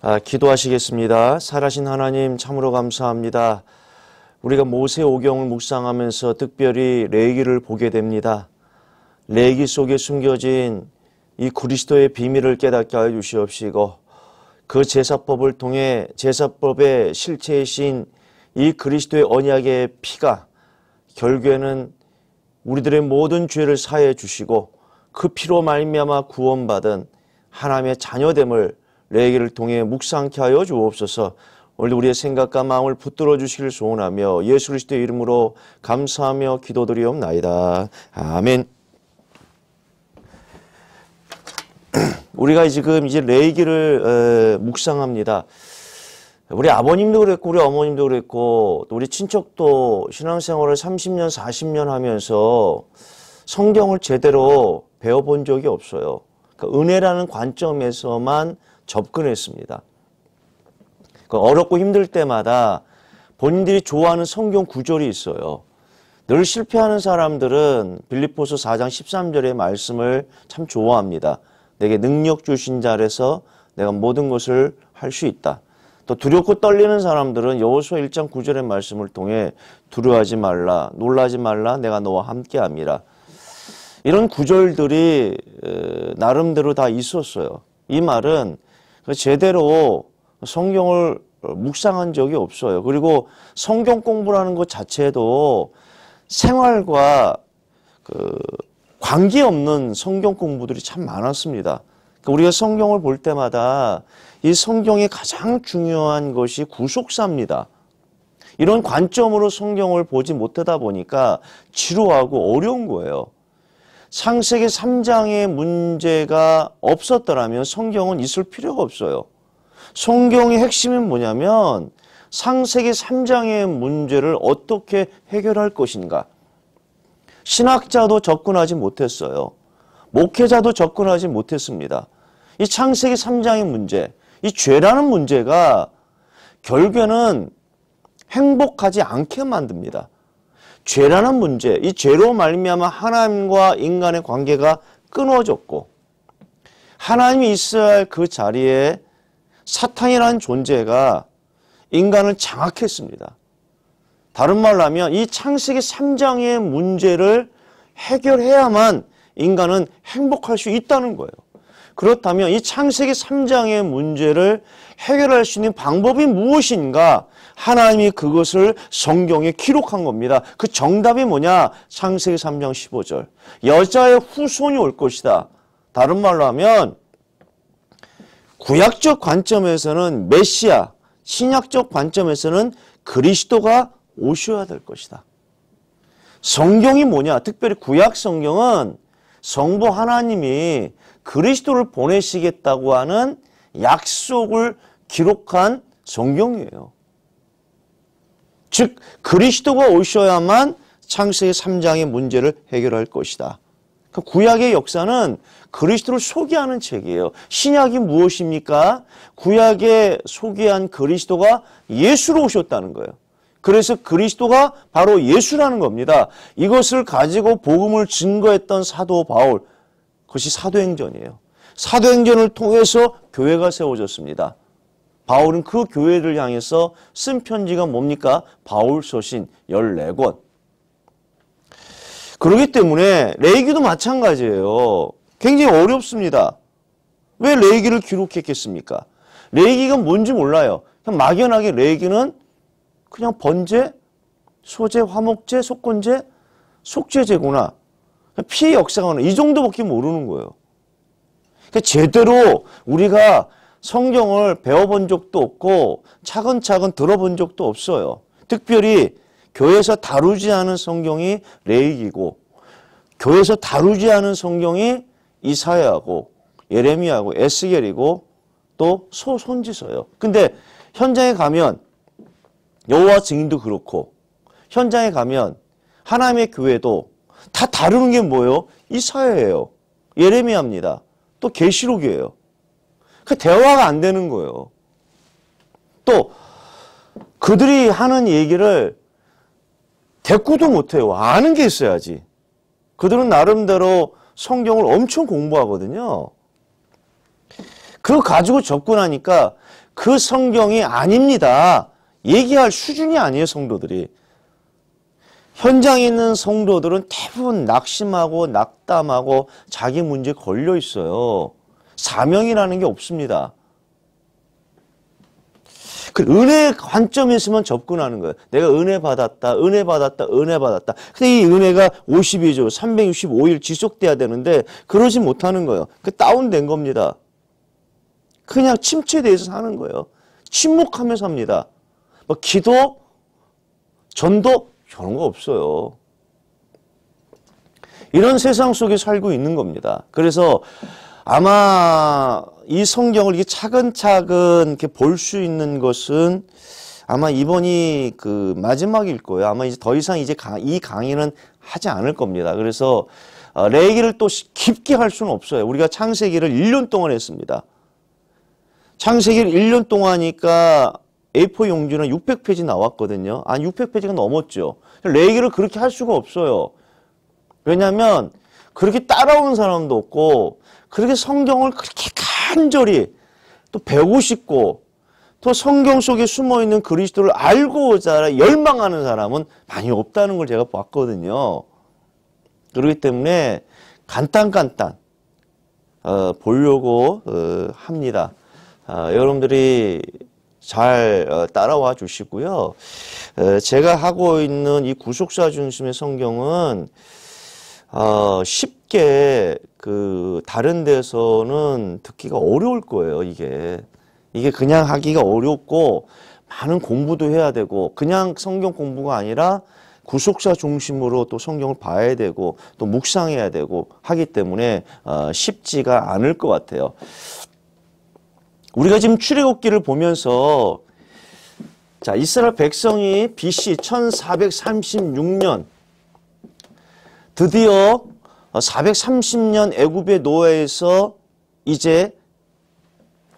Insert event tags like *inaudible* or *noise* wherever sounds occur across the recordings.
아, 기도하시겠습니다. 살아신 하나님 참으로 감사합니다. 우리가 모세 오경을 묵상하면서 특별히 레기를 보게 됩니다. 레기 속에 숨겨진 이 그리스도의 비밀을 깨닫게 하여 주시옵시고 그 제사법을 통해 제사법의 실체이신 이 그리스도의 언약의 피가 결국에는 우리들의 모든 죄를 사해 주시고 그 피로 말미암아 구원받은 하나님의 자녀됨을 레기를 통해 묵상케 하여 주옵소서. 오늘 우리의 생각과 마음을 붙들어 주시길 소원하며 예수 그리스도의 이름으로 감사하며 기도드리옵나이다. 아멘. *clears throat* 우리가 지금 이제 레이기를 어, 묵상합니다. 우리 아버님도 그랬고 우리 어머님도 그랬고 또 우리 친척도 신앙생활을 30년 40년 하면서 성경을 제대로 배워본 적이 없어요. 그러니까 은혜라는 관점에서만 접근했습니다. 그 어렵고 힘들 때마다 본인들이 좋아하는 성경 구절이 있어요. 늘 실패하는 사람들은 빌리포스 4장 13절의 말씀을 참 좋아합니다. 내게 능력 주신 자에서 내가 모든 것을 할 수 있다. 또 두렵고 떨리는 사람들은 여호수아 1장 9절의 말씀을 통해 두려워하지 말라, 놀라지 말라, 내가 너와 함께함이라. 이런 구절들이 나름대로 다 있었어요. 이 말은 제대로 성경을 묵상한 적이 없어요. 그리고 성경 공부라는 것 자체도 생활과 그 관계없는 성경 공부들이 참 많았습니다. 그러니까 우리가 성경을 볼 때마다 이 성경의 가장 중요한 것이 구속사입니다. 이런 관점으로 성경을 보지 못하다 보니까 지루하고 어려운 거예요. 창세기 3장의 문제가 없었더라면 성경은 있을 필요가 없어요. 성경의 핵심은 뭐냐면 창세기 3장의 문제를 어떻게 해결할 것인가. 신학자도 접근하지 못했어요. 목회자도 접근하지 못했습니다. 이 창세기 3장의 문제, 이 죄라는 문제가 결국에는 행복하지 않게 만듭니다. 죄라는 문제, 이 죄로 말미암아 하나님과 인간의 관계가 끊어졌고 하나님이 있어야 할 그 자리에 사탄이라는 존재가 인간을 장악했습니다. 다른 말로 하면 이 창세기 3장의 문제를 해결해야만 인간은 행복할 수 있다는 거예요. 그렇다면 이 창세기 3장의 문제를 해결할 수 있는 방법이 무엇인가 하나님이 그것을 성경에 기록한 겁니다. 그 정답이 뭐냐? 창세기 3장 15절. 여자의 후손이 올 것이다. 다른 말로 하면 구약적 관점에서는 메시아, 신약적 관점에서는 그리스도가 오셔야 될 것이다. 성경이 뭐냐? 특별히 구약 성경은 성부 하나님이 그리스도를 보내시겠다고 하는 약속을 기록한 성경이에요. 즉 그리스도가 오셔야만 창세기 3장의 문제를 해결할 것이다. 그 구약의 역사는 그리스도를 소개하는 책이에요. 신약이 무엇입니까? 구약에 소개한 그리스도가 예수로 오셨다는 거예요. 그래서 그리스도가 바로 예수라는 겁니다. 이것을 가지고 복음을 증거했던 사도 바울, 그것이 사도행전이에요. 사도행전을 통해서 교회가 세워졌습니다. 바울은 그 교회를 향해서 쓴 편지가 뭡니까? 바울 서신 14권. 그러기 때문에 레이기도 마찬가지예요. 굉장히 어렵습니다. 왜 레이기를 기록했겠습니까? 레이기가 뭔지 몰라요. 그냥 막연하게 레이기는 그냥 번제, 소제 화목제, 속건제, 속죄제구나. 피해 역사가 하나 이 정도밖에 모르는 거예요. 그러니까 제대로 우리가 성경을 배워본 적도 없고 차근차근 들어본 적도 없어요. 특별히 교회에서 다루지 않은 성경이 레이기고 교회에서 다루지 않은 성경이 이사야고예레미야고 에스겔이고 또 소손지서요. 근데 현장에 가면 여호와 증인도 그렇고 현장에 가면 하나님의 교회도 다 다루는 게 뭐예요? 이사야예요. 예레미야입니다. 또 계시록이에요. 그 대화가 안 되는 거예요. 또 그들이 하는 얘기를 대꾸도 못해요. 아는 게 있어야지. 그들은 나름대로 성경을 엄청 공부하거든요. 그거 가지고 접근하니까 그 성경이 아닙니다. 얘기할 수준이 아니에요, 성도들이. 현장에 있는 성도들은 대부분 낙심하고 낙담하고 자기 문제 걸려 있어요. 사명이라는 게 없습니다. 그은혜 관점에서만 접근하는 거예요. 내가 은혜 받았다, 은혜 받았다, 은혜 받았다. 근데 이 은혜가 52조, 365일 지속돼야 되는데 그러지 못하는 거예요. 그 다운된 겁니다. 그냥 침체돼서 사는 거예요. 침묵하며 삽니다. 뭐 기도, 전도 그런 거 없어요. 이런 세상 속에 살고 있는 겁니다. 그래서 아마 이 성경을 이렇게 차근차근 이렇게 볼 수 있는 것은 아마 이번이 그 마지막일 거예요. 아마 이제 더 이상 이제 강, 이 강의는 하지 않을 겁니다. 그래서 어, 레기를 이또 깊게 할 수는 없어요. 우리가 창세기를 1년 동안 했습니다. 창세기를 1년 동안 하니까 A4 용지는 600페이지 나왔거든요. 아, 600페이지가 넘었죠. 레기를 이 그렇게 할 수가 없어요. 왜냐하면 그렇게 따라온 사람도 없고 그렇게 성경을 그렇게 간절히 또 배우고 싶고 또 성경 속에 숨어 있는 그리스도를 알고자 열망하는 사람은 많이 없다는 걸 제가 봤거든요. 그렇기 때문에 간단간단 어, 보려고 어, 합니다. 어, 여러분들이 잘 어, 따라와 주시고요. 어, 제가 하고 있는 이 구속사 중심의 성경은 어, 쉽게 그 다른 데서는 듣기가 어려울 거예요. 이게 이게 그냥 하기가 어렵고 많은 공부도 해야 되고 그냥 성경 공부가 아니라 구속사 중심으로 또 성경을 봐야 되고 또 묵상해야 되고 하기 때문에 어, 쉽지가 않을 것 같아요. 우리가 지금 출애굽기를 보면서 자 이스라엘 백성이 BC 1436년 드디어 430년 애굽의 노예에서 이제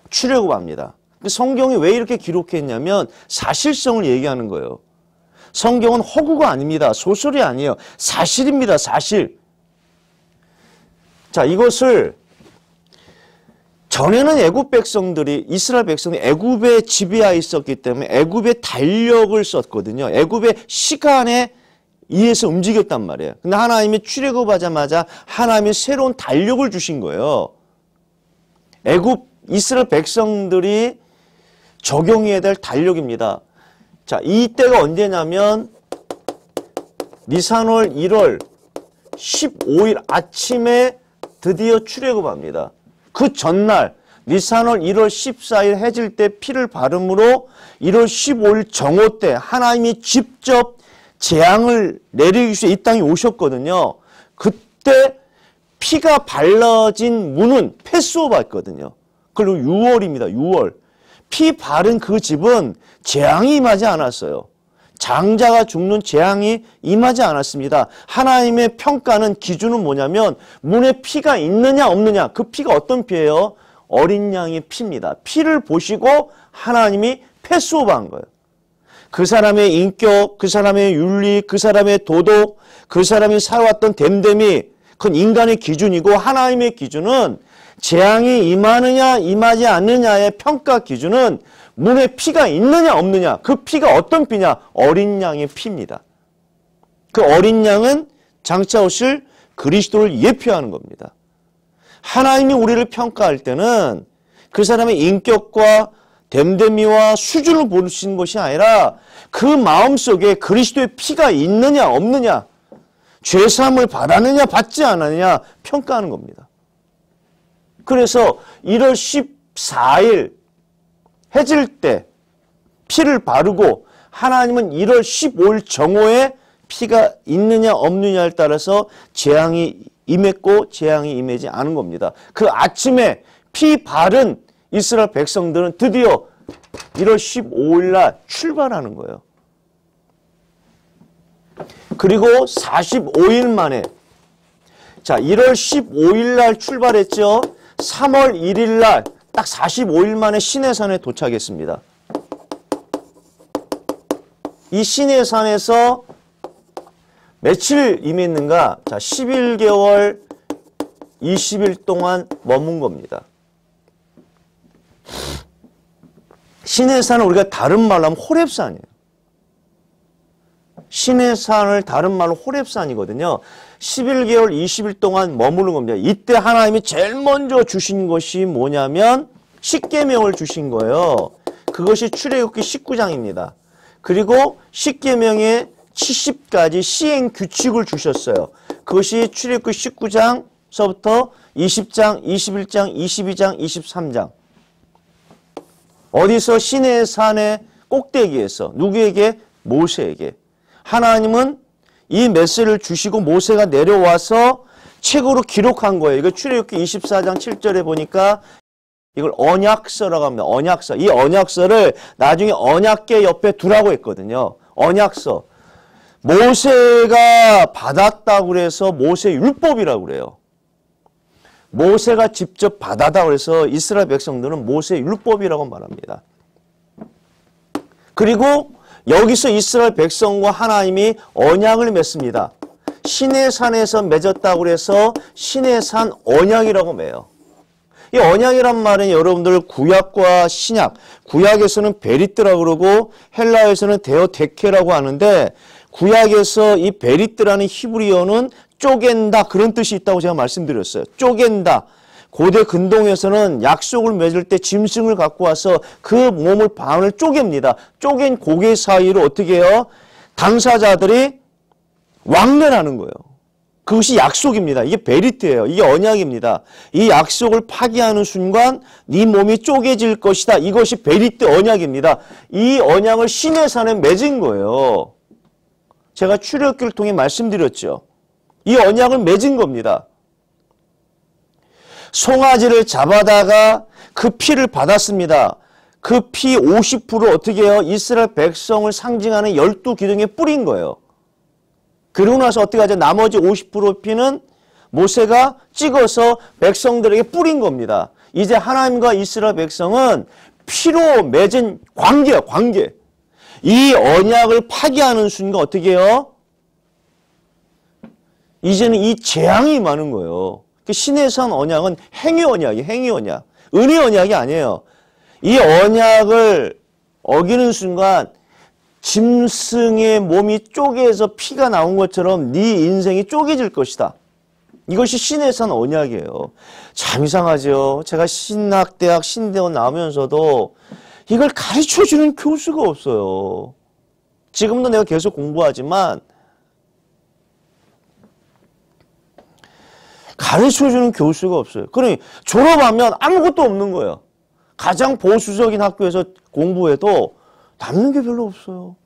출애굽합니다. 성경이 왜 이렇게 기록했냐면 사실성을 얘기하는 거예요. 성경은 허구가 아닙니다. 소설이 아니에요. 사실입니다. 사실. 자, 이것을 전에는 애굽 백성들이 이스라엘 백성이 애굽의 지배하 있었기 때문에 애굽의 달력을 썼거든요. 애굽의 시간에 이에서 움직였단 말이에요. 근데 하나님이 출애굽하자마자 하나님이 새로운 달력을 주신 거예요. 애굽 이스라엘 백성들이 적용해야 될 달력입니다. 자, 이때가 언제냐면 니산월 1월 15일 아침에 드디어 출애굽합니다. 그 전날 니산월 1월 14일 해질 때 피를 바름으로 1월 15일 정오 때 하나님이 직접 재앙을 내리기 위해 이 땅에 오셨거든요. 그때 피가 발라진 문은 패스오바였거든요. 그리고 6월입니다. 6월. 피 바른 그 집은 재앙이 임하지 않았어요. 장자가 죽는 재앙이 임하지 않았습니다. 하나님의 평가는 기준은 뭐냐면 문에 피가 있느냐 없느냐 그 피가 어떤 피예요? 어린 양의 피입니다. 피를 보시고 하나님이 패스오버한 거예요. 그 사람의 인격, 그 사람의 윤리, 그 사람의 도덕, 그 사람이 살아왔던 됨됨이 그건 인간의 기준이고 하나님의 기준은 재앙이 임하느냐 임하지 않느냐의 평가 기준은 문에 피가 있느냐 없느냐 그 피가 어떤 피냐 어린 양의 피입니다. 그 어린 양은 장차 오실 그리스도를 예표하는 겁니다. 하나님이 우리를 평가할 때는 그 사람의 인격과 됨됨이와 수준을 볼수 있는 것이 아니라 그 마음속에 그리스도의 피가 있느냐 없느냐 죄사함을 받았느냐 받지 않았느냐 평가하는 겁니다. 그래서 1월 14일 해질 때 피를 바르고 하나님은 1월 15일 정오에 피가 있느냐 없느냐에 따라서 재앙이 임했고 재앙이 임하지 않은 겁니다. 그 아침에 피 바른 이스라엘 백성들은 드디어 1월 15일 날 출발하는 거예요. 그리고 45일 만에 자 1월 15일 날 출발했죠. 3월 1일 날 딱 45일 만에 시내산에 도착했습니다. 이시내산에서 며칠 임했는가? 자, 11개월 20일 동안 머문 겁니다. 신의 산은 우리가 다른 말로 하면 호랩산이에요. 신의 산을 다른 말로 호랩산이거든요. 11개월 20일 동안 머무는 겁니다. 이때 하나님이 제일 먼저 주신 것이 뭐냐면 십계명을 주신 거예요. 그것이 출애굽기 19장입니다. 그리고 십계명의 70가지 시행 규칙을 주셨어요. 그것이 출애굽기 19장서부터 20장, 21장, 22장, 23장. 어디서 시내 산의 꼭대기에서 누구에게? 모세에게. 하나님은 이 메시를 주시고 모세가 내려와서 책으로 기록한 거예요. 이거 출애굽기 24장 7절에 보니까 이걸 언약서라고 합니다. 언약서. 이 언약서를 나중에 언약계 옆에 두라고 했거든요. 언약서. 모세가 받았다고 그래서 모세 율법이라고 그래요. 모세가 직접 받아다 그래서 이스라엘 백성들은 모세 율법이라고 말합니다. 그리고 여기서 이스라엘 백성과 하나님이 언약을 맺습니다. 신의 산에서 맺었다고 해서 신의 산 언약이라고 매요. 이 언약이란 말은 여러분들 구약과 신약, 구약에서는 베리트라고 그러고 헬라에서는 데오데케라고 하는데 구약에서 이 베리트라는 히브리어는 쪼갠다 그런 뜻이 있다고 제가 말씀드렸어요. 쪼갠다. 고대 근동에서는 약속을 맺을 때 짐승을 갖고 와서 그 몸을 방을 쪼갭니다. 쪼갠 고개 사이로 어떻게 해요? 당사자들이 왕래하는 거예요. 그것이 약속입니다. 이게 베리트예요. 이게 언약입니다. 이 약속을 파기하는 순간 네 몸이 쪼개질 것이다. 이것이 베리트 언약입니다. 이 언약을 신의 산에 맺은 거예요. 제가 출애굽기를 통해 말씀드렸죠. 이 언약을 맺은 겁니다. 송아지를 잡아다가 그 피를 받았습니다. 그 피 50% 어떻게 해요? 이스라엘 백성을 상징하는 12기둥에 뿌린 거예요. 그러고 나서 어떻게 하죠? 나머지 50% 피는 모세가 찍어서 백성들에게 뿌린 겁니다. 이제 하나님과 이스라엘 백성은 피로 맺은 관계요, 관계. 이 언약을 파괴하는 순간 어떻게 해요? 이제는 이 재앙이 많은 거예요. 그 신의 산 언약은 행위 언약이 에요 행위 언약. 은혜 언약이 아니에요. 이 언약을 어기는 순간 짐승의 몸이 쪼개서 피가 나온 것처럼 네 인생이 쪼개질 것이다. 이것이 신의 산 언약이에요. 참 이상하죠. 제가 신학대학 신대원 나오면서도 이걸 가르쳐주는 교수가 없어요. 지금도 내가 계속 공부하지만 가르쳐주는 교수가 없어요. 그러니 졸업하면 아무것도 없는 거예요. 가장 보수적인 학교에서 공부해도 남는 게 별로 없어요.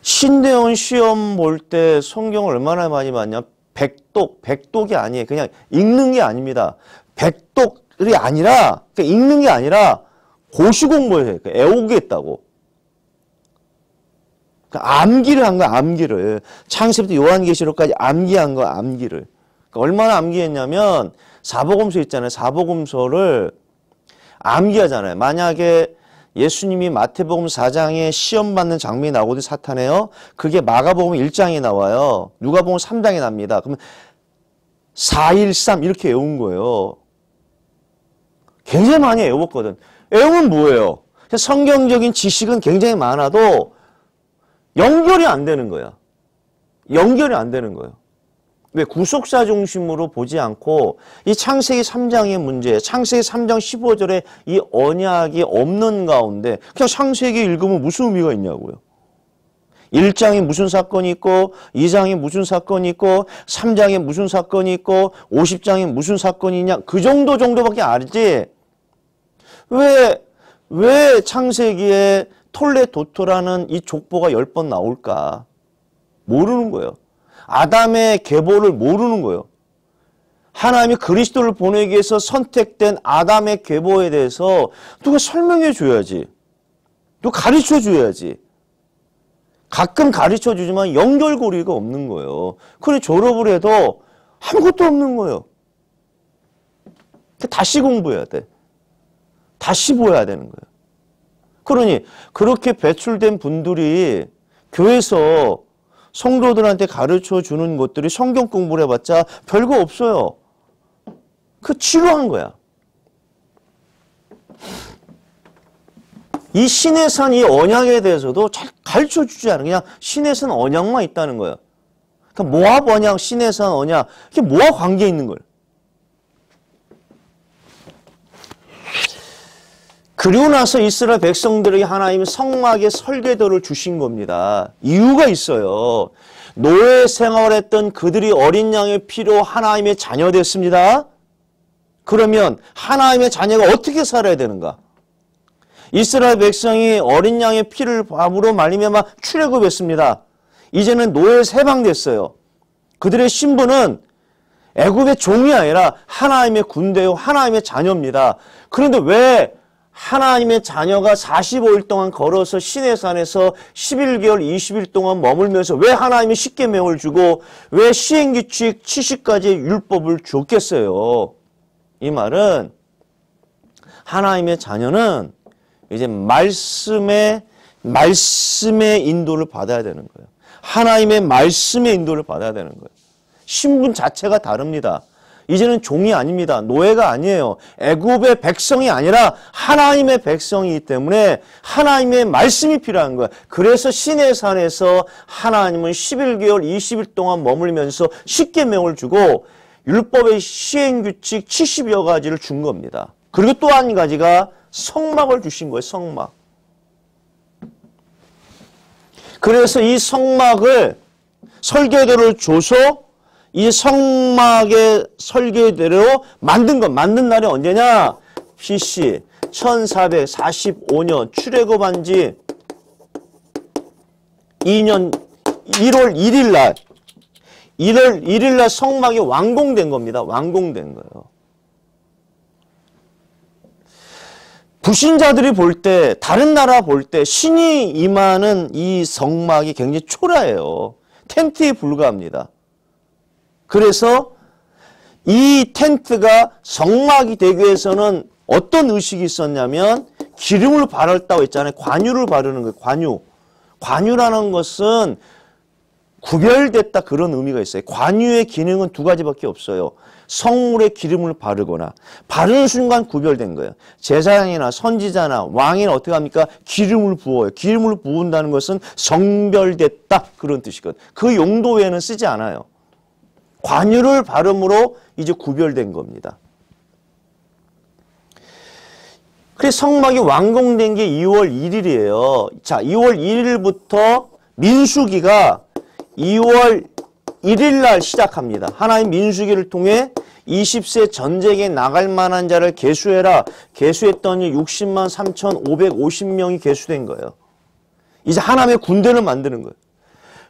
신대원 시험 볼 때 성경을 얼마나 많이 봤냐? 백독, 백독이 아니에요. 그냥 읽는 게 아닙니다. 백독이 아니라, 그러니까 읽는 게 아니라 고시 공부해요. 그러니까 애오겠다고. 그러니까 암기를 한 거야, 암기를. 창세부터 요한계시록까지 암기한 거야, 암기를. 그러니까 얼마나 암기했냐면 사복음서 있잖아요. 사복음서를 암기하잖아요. 만약에 예수님이 마태복음 4장에 시험받는 장면이 나오거든 사탄에요. 그게 마가복음 1장에 나와요. 누가복음 3장에 납니다. 그러면 413 이렇게 외운 거예요. 굉장히 많이 외웠거든. 외우면 뭐예요? 성경적인 지식은 굉장히 많아도 연결이 안 되는 거야. 연결이 안 되는 거예요. 왜 구속사 중심으로 보지 않고 이 창세기 3장의 문제, 창세기 3장 15절에 이 언약이 없는 가운데 그냥 창세기 읽으면 무슨 의미가 있냐고요. 1장에 무슨 사건이 있고 2장에 무슨 사건이 있고 3장에 무슨 사건이 있고 50장에 무슨 사건이 냐그 정도 정도밖에 알지 왜 왜 창세기에 톨레도토라는 이 족보가 열 번 나올까? 모르는 거예요. 아담의 계보를 모르는 거예요. 하나님이 그리스도를 보내기 위해서 선택된 아담의 계보에 대해서 누가 설명해 줘야지. 누가 가르쳐 줘야지. 가끔 가르쳐 주지만 연결고리가 없는 거예요. 그래 졸업을 해도 아무것도 없는 거예요. 다시 공부해야 돼. 다시 보여야 되는 거예요. 그러니 그렇게 배출된 분들이 교회에서 성도들한테 가르쳐 주는 것들이 성경 공부를 해봤자 별거 없어요. 그 치료한 거야. 이 신의 산이 언양에 대해서도 잘 가르쳐 주지 않아. 그냥 신의 산 언양만 있다는 거예요 그러니까 모압 언양, 신의 산 언양. 이게 뭐와 관계 있는 거예요? 그리고 나서 이스라엘 백성들에게 하나님 성막의 설계도를 주신 겁니다. 이유가 있어요. 노예 생활했던 그들이 어린 양의 피로 하나님의 자녀 됐습니다. 그러면 하나님의 자녀가 어떻게 살아야 되는가? 이스라엘 백성이 어린 양의 피를 밥으로 말리며 출애굽했습니다. 이제는 노예 세방됐어요 그들의 신분은 애굽의 종이 아니라 하나님의 군대요 하나님의 자녀입니다. 그런데 왜 하나님의 자녀가 45일 동안 걸어서 시내산에서 11개월 20일 동안 머물면서 왜 하나님이 쉽게 명을 주고 왜 시행규칙 70가지의 율법을 줬겠어요? 이 말은 하나님의 자녀는 이제 말씀의 말씀의 인도를 받아야 되는 거예요. 하나님의 말씀의 인도를 받아야 되는 거예요. 신분 자체가 다릅니다. 이제는 종이 아닙니다. 노예가 아니에요. 애굽의 백성이 아니라 하나님의 백성이기 때문에 하나님의 말씀이 필요한 거예요 그래서 시내 산에서 하나님은 11개월 20일 동안 머물면서 십계명을 주고 율법의 시행 규칙 70여 가지를 준 겁니다. 그리고 또 한 가지가 성막을 주신 거예요. 성막. 그래서 이 성막을 설계도를 줘서 이 성막의 설계대로 만든 건 만든 날이 언제냐? BC 1445년 출애굽한 지 2년 1월 1일 날 1월 1일 날 성막이 완공된 겁니다. 완공된 거예요. 불신자들이 볼때 다른 나라 볼 때 신이 임하는 이 성막이 굉장히 초라해요. 텐트에 불과합니다. 그래서 이 텐트가 성막이 되기 위해서는 어떤 의식이 있었냐면 기름을 바랐다고 했잖아요. 관유를 바르는 거예요. 관유. 관유라는 것은 구별됐다 그런 의미가 있어요. 관유의 기능은 두 가지밖에 없어요. 성물에 기름을 바르거나 바르는 순간 구별된 거예요. 제사장이나 선지자나 왕이나 어떻게 합니까? 기름을 부어요. 기름을 부은다는 것은 성별됐다 그런 뜻이거든요. 그 용도 외에는 쓰지 않아요. 관유를 발음으로 이제 구별된 겁니다. 그래서 성막이 완공된 게 2월 1일이에요. 자, 2월 1일부터 민수기가 2월 1일 날 시작합니다. 하나님 민수기를 통해 20세 전쟁에 나갈 만한 자를 개수해라. 개수했더니 60만 3,550명이 개수된 거예요. 이제 하나님의 군대를 만드는 거예요.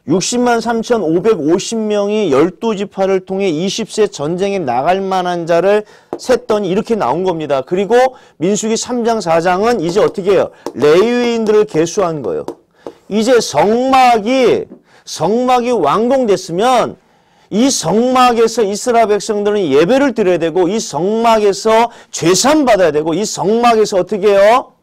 60만 3,550명이 열두 지파를 통해 20세 전쟁에 나갈 만한 자를 셌더니 이렇게 나온 겁니다. 그리고 민수기 3장 4장은 이제 어떻게 해요? 레위인들을 개수한 거예요. 이제 성막이 성막이 완공됐으면 이 성막에서 이스라엘 백성들은 예배를 드려야 되고 이 성막에서 죄산 받아야 되고 이 성막에서 어떻게 해요?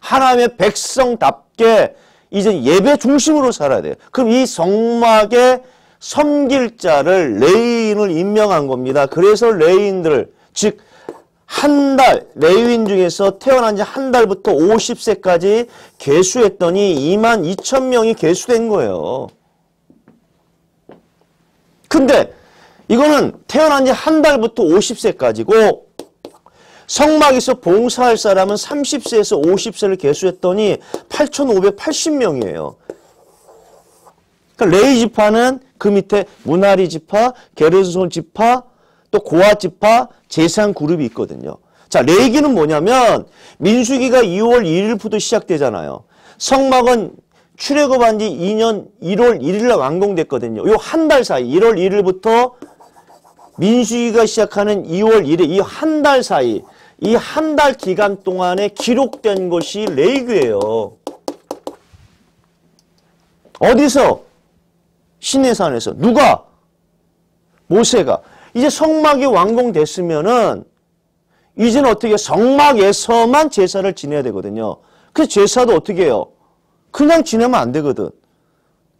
하나님의 백성답게 이제 예배 중심으로 살아야 돼요. 그럼 이 성막의 섬길 자를 레인을 임명한 겁니다. 그래서 레인들, 즉, 한 달, 레위인 중에서 태어난 지 한 달부터 50세까지 개수했더니 2만 2천 명이 개수된 거예요. 근데 이거는 태어난 지 한 달부터 50세까지고 성막에서 봉사할 사람은 30세에서 50세를 계수했더니 8,580명이에요. 그러니까 레이 지파는 그 밑에 문나리 지파, 게르손 지파, 또 고아 지파, 재산 그룹이 있거든요. 자, 레이기는 뭐냐면 민수기가 2월 1일부터 시작되잖아요. 성막은 출애굽한 지 2년 1월 1일날 완공됐거든요. 요 한 달 사이 1월 1일부터 민수기가 시작하는 2월 1일 이 한 달 사이 이한달 기간 동안에 기록된 것이 레이그예요 어디서? 시내산에서. 누가? 모세가. 이제 성막이 완공됐으면은 이제는 어떻게 성막에서만 제사를 지내야 되거든요. 그 제사도 어떻게 해요? 그냥 지내면 안 되거든.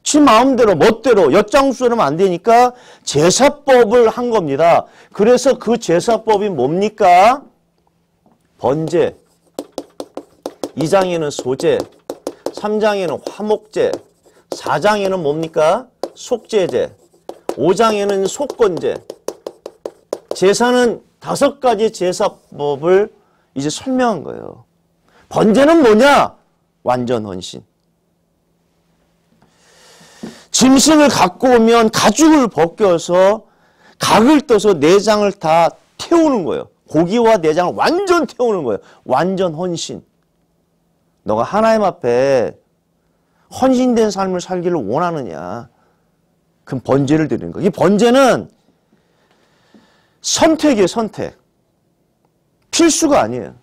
지 마음대로 멋대로 엿장수하면 안 되니까 제사법을 한 겁니다. 그래서 그 제사법이 뭡니까? 번제, 2장에는 소제, 3장에는 화목제, 4장에는 뭡니까? 속제제, 5장에는 속건제. 제사는 다섯 가지 제사법을 이제 설명한 거예요. 번제는 뭐냐? 완전 헌신. 짐승을 갖고 오면 가죽을 벗겨서 각을 떠서 내장을 다 태우는 거예요. 고기와 내장을 완전 태우는 거예요. 완전 헌신. 너가 하나님 앞에 헌신된 삶을 살기를 원하느냐. 그럼 번제를 드리는 거예요. 이 번제는 선택이에요, 선택. 필수가 아니에요.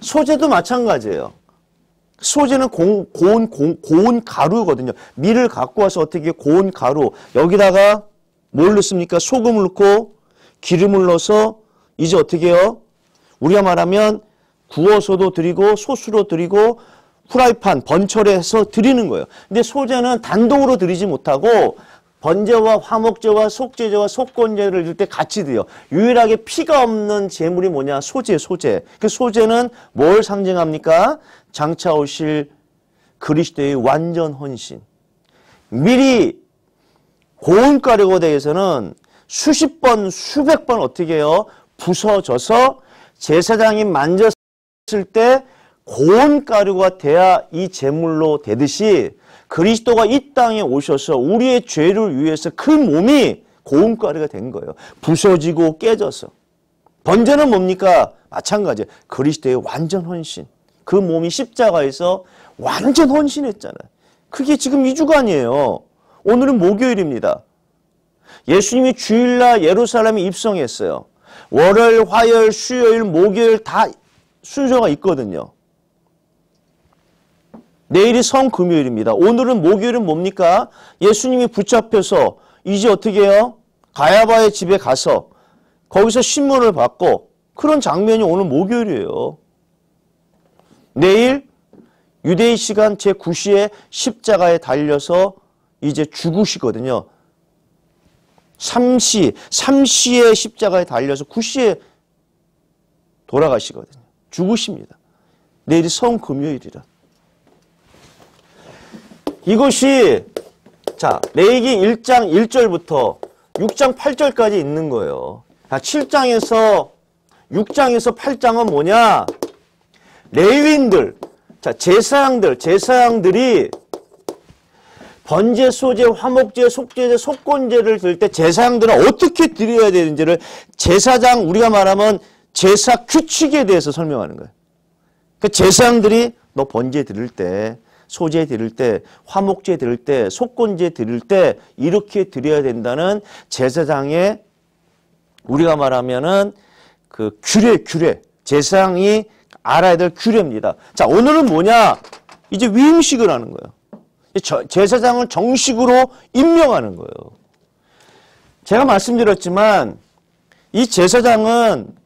소재도 마찬가지예요. 소재는 고, 고온, 고, 고온 가루거든요. 밀을 갖고 와서 어떻게 고운 가루. 여기다가 뭘 넣습니까? 소금을 넣고 기름을 넣어서 이제 어떻게 해요? 우리가 말하면 구워서도 드리고 소스로 드리고 프라이판, 번철에서 드리는 거예요. 근데 소재는 단독으로 드리지 못하고 번제와 화목제와 속제제와 속건제를 줄때 같이 드려. 유일하게 피가 없는 재물이 뭐냐? 소재, 소재. 그 소재는 뭘 상징합니까? 장차 오실 그리스도의 완전 헌신. 미리 고운 가루고 대해서는 수십 번, 수백 번 어떻게 해요? 부서져서 제사장이 만졌을 때 고운 가루가 돼야 이 제물로 되듯이 그리스도가 이 땅에 오셔서 우리의 죄를 위해서 그 몸이 고운 가루가 된 거예요. 부서지고 깨져서. 번제는 뭡니까? 마찬가지예요. 그리스도의 완전 헌신. 그 몸이 십자가에서 완전 헌신했잖아요. 그게 지금 이주간이에요 오늘은 목요일입니다. 예수님이 주일날 예루살렘에 입성했어요. 월요일, 화요일, 수요일, 목요일 다 순서가 있거든요. 내일이 성금요일입니다. 오늘은 목요일은 뭡니까? 예수님이 붙잡혀서 이제 어떻게 해요? 가야바의 집에 가서 거기서 신문을 받고 그런 장면이 오늘 목요일이에요. 내일 유대의 시간 제9시에 십자가에 달려서 이제 죽으시거든요. 3시, 3시에 십자가에 달려서 9시에 돌아가시거든요. 죽으십니다. 내일이 성금요일이라. 이것이 자 레이기 1장 1절부터 6장 8절까지 있는 거예요. 자, 7장에서 6장에서 8장은 뭐냐? 레위인들, 자 제사장들, 제사장들이 번제, 소제, 화목제, 속제제, 속건제를 들을때 제사장들은 어떻게 드려야 되는지를 제사장 우리가 말하면 제사 규칙에 대해서 설명하는 거예요. 그니까 제사장들이 너 뭐 번제 드릴 때소제 드릴 때, 화목제 드릴 때, 속건제 드릴 때 이렇게 드려야 된다는 제사장의 우리가 말하면은 그 규례, 규례. 제사장이 알아야 될 규례입니다. 자, 오늘은 뭐냐? 이제 위음식을 하는 거예요. 제사장을 정식으로 임명하는 거예요. 제가 말씀드렸지만 이 제사장은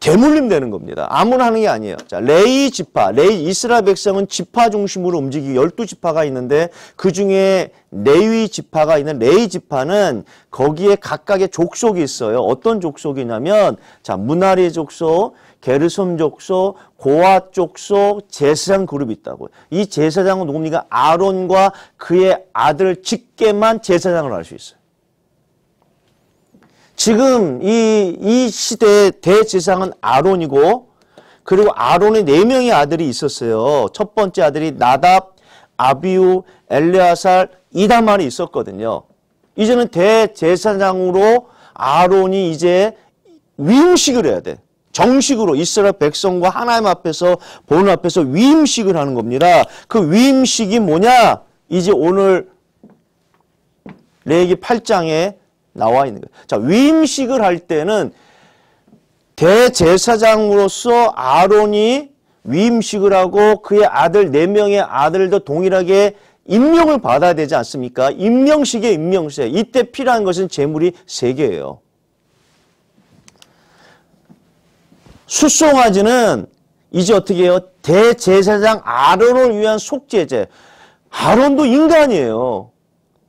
대물림 되는 겁니다. 아무나 하는 게 아니에요. 자, 레이 지파, 레이 이스라 백성은 지파 중심으로 움직이기 12지파가 있는데 그 중에 레위 지파가 있는 레이 지파는 거기에 각각의 족속이 있어요. 어떤 족속이냐면 자, 문아리 족속, 게르솜 족속, 고아 족속 제사장 그룹이 있다고이 제사장은 누굽니까? 아론과 그의 아들 직계만 제사장을 할 수 있어요. 지금 이, 이 시대의 대제사장은 아론이고 그리고 아론의 네 명의 아들이 있었어요. 첫 번째 아들이 나답, 아비우, 엘레아살, 이다만이 있었거든요. 이제는 대제사장으로 아론이 이제 위임식을 해야 돼. 정식으로 이스라엘 백성과 하나님 앞에서 본 앞에서 위임식을 하는 겁니다. 그 위임식이 뭐냐? 이제 오늘 레기 8장에 나와 있는 거예요. 자, 위임식을 할 때는 대제사장으로서 아론이 위임식을 하고 그의 아들 4명의 아들도 동일하게 임명을 받아야 되지 않습니까? 임명식의 임명세. 이때 필요한 것은 재물이 3개예요. 수송아지는 이제 어떻게 해요? 대제사장 아론을 위한 속죄제. 아론도 인간이에요.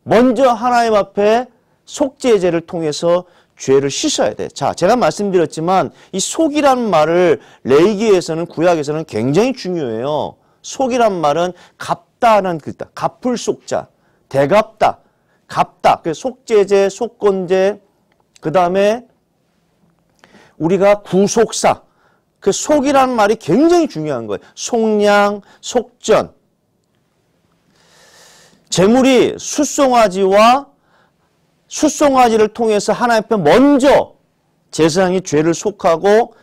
먼저 하나님 앞에 속죄제를 통해서 죄를 씻어야 돼. 자, 제가 말씀드렸지만 이 속이라는 말을 레이기에서는 구약에서는 굉장히 중요해요. 속이란 말은 갚다는 글자, 갚을 속자, 대갚다, 갚다. 그 속죄제, 속건제, 그 다음에 우리가 구속사, 그 속이라는 말이 굉장히 중요한 거예요. 속량, 속전. 재물이 숫송아지와 숫송아지를 통해서 하나님 앞에 먼저 제사장이 죄를 속하고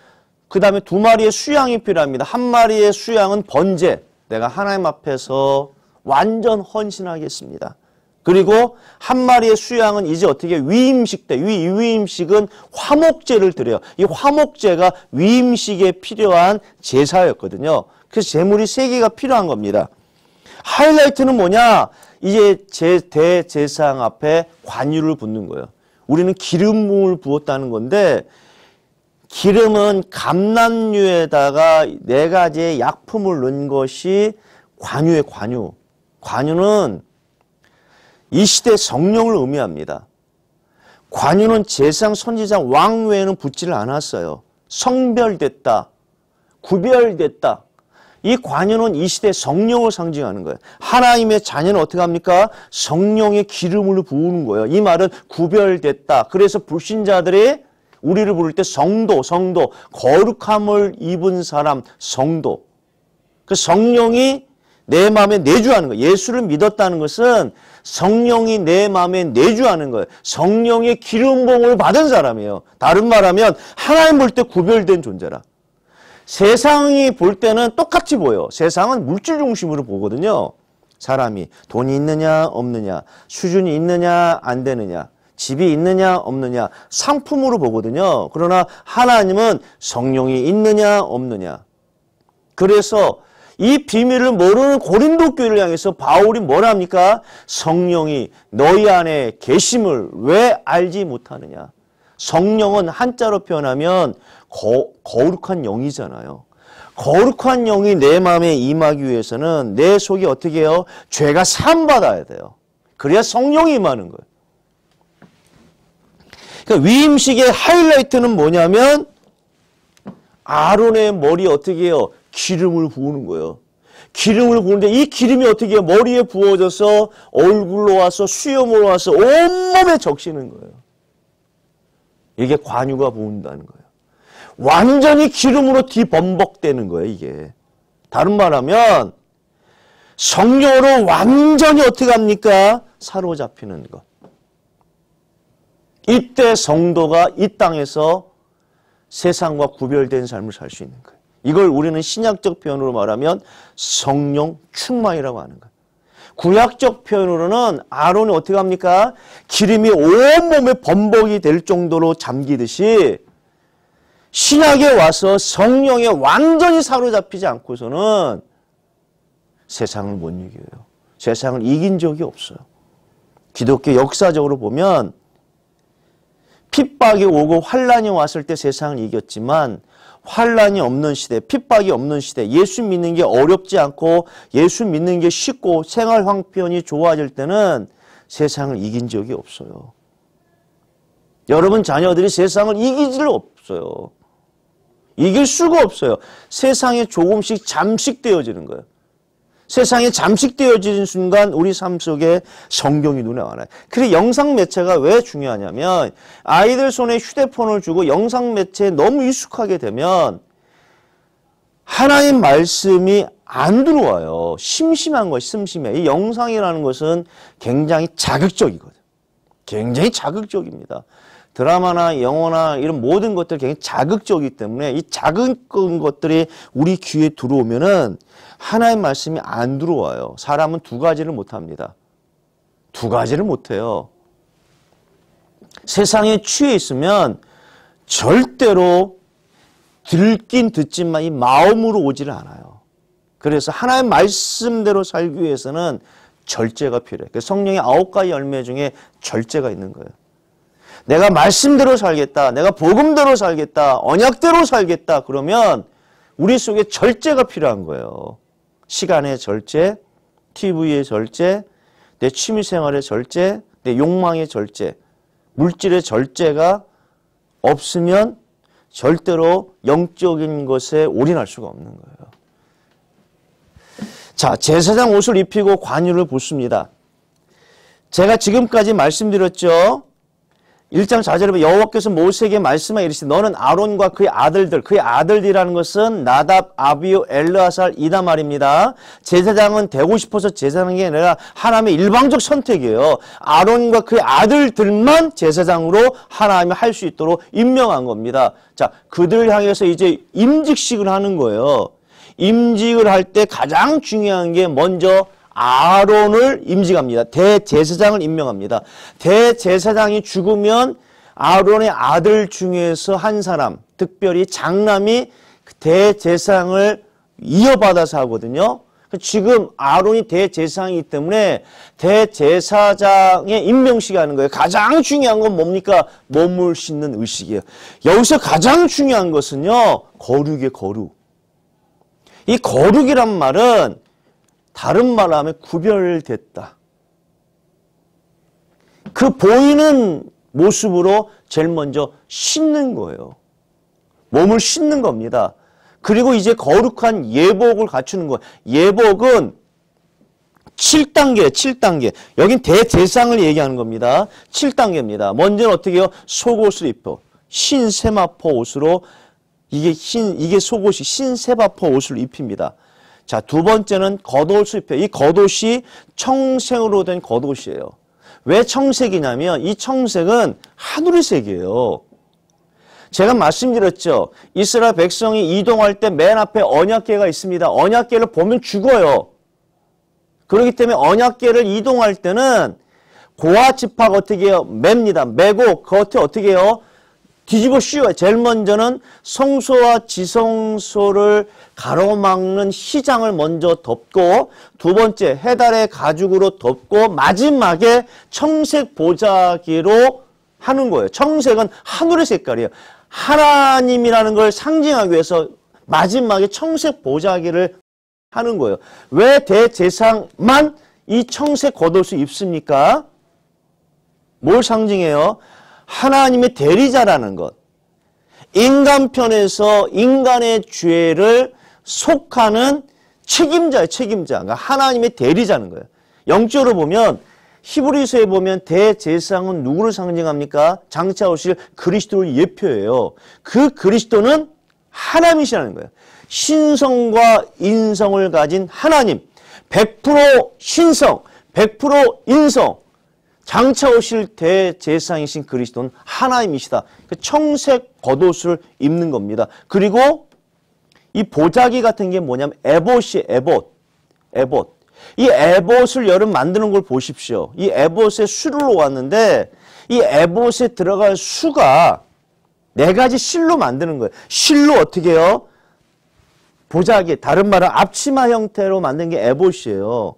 그 다음에 두 마리의 수양이 필요합니다. 한 마리의 수양은 번제. 내가 하나님 앞에서 완전 헌신하겠습니다. 그리고 한 마리의 수양은 이제 어떻게 위임식 때, 위, 위임식은 화목제를 드려요. 이 화목제가 위임식에 필요한 제사였거든요. 그래서 제물이 세 개가 필요한 겁니다. 하이라이트는 뭐냐? 이제 제, 대제상 사 앞에 관유를 붓는 거예요. 우리는 기름을 부었다는 건데 기름은 감남류에다가 네 가지의 약품을 넣은 것이 관유의 관유. 관유는 이 시대 성령을 의미합니다. 관유는 제상 선지상 왕 외에는 붙지를 않았어요. 성별됐다. 구별됐다. 이 관유는 이 시대 성령을 상징하는 거예요. 하나님의 자녀는 어떻게 합니까? 성령의 기름으로 부으는 거예요. 이 말은 구별됐다. 그래서 불신자들이 우리를 부를 때 성도, 성도, 거룩함을 입은 사람, 성도. 그 성령이 내 마음에 내주하는 거예요. 예수를 믿었다는 것은 성령이 내 마음에 내주하는 거예요. 성령의 기름 봉을 받은 사람이에요. 다른 말하면 하나님 볼 때 구별된 존재라. 세상이 볼 때는 똑같이 보여. 세상은 물질 중심으로 보거든요. 사람이 돈이 있느냐 없느냐, 수준이 있느냐 안 되느냐, 집이 있느냐 없느냐 상품으로 보거든요. 그러나 하나님은 성령이 있느냐 없느냐. 그래서 이 비밀을 모르는 고린도 교회를 향해서 바울이 뭐합니까 성령이 너희 안에 계심을 왜 알지 못하느냐? 성령은 한자로 표현하면 거, 거룩한 영이잖아요. 거룩한 영이 내 마음에 임하기 위해서는 내 속이 어떻게 해요? 죄가 산받아야 돼요. 그래야 성령이 임하는 거예요. 그러니까 위임식의 하이라이트는 뭐냐면 아론의 머리 어떻게 해요? 기름을 부으는 거예요. 기름을 부는데 이 기름이 어떻게 머리에 부어져서 얼굴로 와서 수염으로 와서 온몸에 적시는 거예요. 이게 관유가 부은다는 거예요. 완전히 기름으로 뒤범벅되는 거예요, 이게. 다른 말하면 성령으로 완전히 어떻게 합니까? 사로잡히는 것. 이때 성도가 이 땅에서 세상과 구별된 삶을 살 수 있는 거예요. 이걸 우리는 신약적 표현으로 말하면 성령 충만이라고 하는 거예요. 구약적 표현으로는 아론이 어떻게 합니까? 기름이 온몸에 범벅이 될 정도로 잠기듯이 신약에 와서 성령에 완전히 사로잡히지 않고서는 세상을 못 이겨요. 세상을 이긴 적이 없어요. 기독교 역사적으로 보면 핍박이 오고 환란이 왔을 때 세상을 이겼지만 환란이 없는 시대, 핍박이 없는 시대, 예수 믿는 게 어렵지 않고 예수 믿는 게 쉽고 생활 황편이 좋아질 때는 세상을 이긴 적이 없어요. 여러분 자녀들이 세상을 이기질 없어요. 이길 수가 없어요. 세상에 조금씩 잠식되어지는 거예요. 세상에 잠식되어진 순간 우리 삶 속에 성경이 눈에 와요. 그래 영상 매체가 왜 중요하냐면 아이들 손에 휴대폰을 주고 영상 매체에 너무 익숙하게 되면 하나님 말씀이 안 들어와요. 심심한 것이 심심해. 이 영상이라는 것은 굉장히 자극적이거든. 굉장히 자극적입니다. 드라마나 영어나 이런 모든 것들 굉장히 자극적이기 때문에 이 자극적인 것들이 우리 귀에 들어오면은 하나의 말씀이 안 들어와요. 사람은 두 가지를 못합니다. 두 가지를 못해요. 세상에 취해 있으면 절대로 들긴 듣지만 이 마음으로 오지를 않아요. 그래서 하나의 말씀대로 살기 위해서는 절제가 필요해요. 그 성령의 아홉 가지 열매 중에 절제가 있는 거예요. 내가 말씀대로 살겠다. 내가 복음대로 살겠다. 언약대로 살겠다. 그러면 우리 속에 절제가 필요한 거예요. 시간의 절제, TV의 절제, 내 취미생활의 절제, 내 욕망의 절제, 물질의 절제가 없으면 절대로 영적인 것에 올인할 수가 없는 거예요. 자, 제사장 옷을 입히고 관유를 붓습니다. 제가 지금까지 말씀드렸죠. 1장 4절에 보면 여호와께서 모세에게 말씀하 이르시 너는 아론과 그의 아들들 그의 아들들이라는 것은 나답, 아비오, 엘르아살, 이다말입니다. 제사장은 되고 싶어서 제사장게 아니라 하나님의 일방적 선택이에요. 아론과 그의 아들들만 제사장으로 하나님이 할 수 있도록 임명한 겁니다. 자, 그들 향해서 이제 임직식을 하는 거예요. 임직을 할 때 가장 중요한 게 먼저 아론을 임직합니다. 대제사장을 임명합니다. 대제사장이 죽으면 아론의 아들 중에서 한 사람, 특별히 장남이 그 대제사장을 이어받아서 하거든요. 그 지금 아론이 대제사장이기 때문에 대제사장의 임명식 하는 거예요. 가장 중요한 건 뭡니까? 몸을 씻는 의식이에요. 여기서 가장 중요한 것은요. 거룩의 거룩. 이 거룩이란 말은 다른 말로 하면 구별됐다. 그 보이는 모습으로 제일 먼저 씻는 거예요. 몸을 씻는 겁니다. 그리고 이제 거룩한 예복을 갖추는 거예요. 예복은 7단계, 7단계. 여긴 대대상을 얘기하는 겁니다. 7단계입니다. 먼저는 어떻게 해요? 속옷을 입혀. 신 세마포 옷으로 이게 흰 이게 속옷이 신 세마포 옷을 입힙니다. 자, 두 번째는 겉옷 을입혀이 겉옷이 청색으로 된 겉옷이에요. 왜 청색이냐면 이 청색은 하늘의색이에요. 제가 말씀드렸죠. 이스라엘 백성이 이동할 때 맨 앞에 언약계가 있습니다. 언약계를 보면 죽어요. 그렇기 때문에 언약계를 이동할 때는 고아 집합 어떻게 해요? 맵니다. 매고 겉에 그 어떻게 해요? 뒤집어 씌워요. 제일 먼저는 성소와 지성소를 가로막는 시장을 먼저 덮고 두 번째 해달의 가죽으로 덮고 마지막에 청색 보자기로 하는 거예요. 청색은 하늘의 색깔이에요. 하나님이라는 걸 상징하기 위해서 마지막에 청색 보자기를 하는 거예요. 왜 대제상만 이 청색 겉옷을 입습니까? 뭘 상징해요? 하나님의 대리자라는 것. 인간편에서 인간의 죄를 속하는 책임자예요, 책임자. 그러니까 하나님의 대리자는 거예요. 영적으로 보면 히브리서에 보면 대제사장은 누구를 상징합니까? 장차 오실 그리스도를 예표해요. 그 그리스도는 하나님이시라는 거예요. 신성과 인성을 가진 하나님. 100% 신성, 100% 인성. 장차 오실 대제사이신 그리스도는 하나님이시다. 그 청색 겉옷을 입는 겁니다. 그리고 이 보자기 같은 게 뭐냐면 에봇이 에봇. 에봇. 이 에봇을 여름 만드는 걸 보십시오. 이 에봇에 수를 놓았는데 이 에봇에 들어갈 수가 네 가지 실로 만드는 거예요. 실로 어떻게 해요? 보자기, 다른 말은 앞치마 형태로 만든 게 에봇이에요.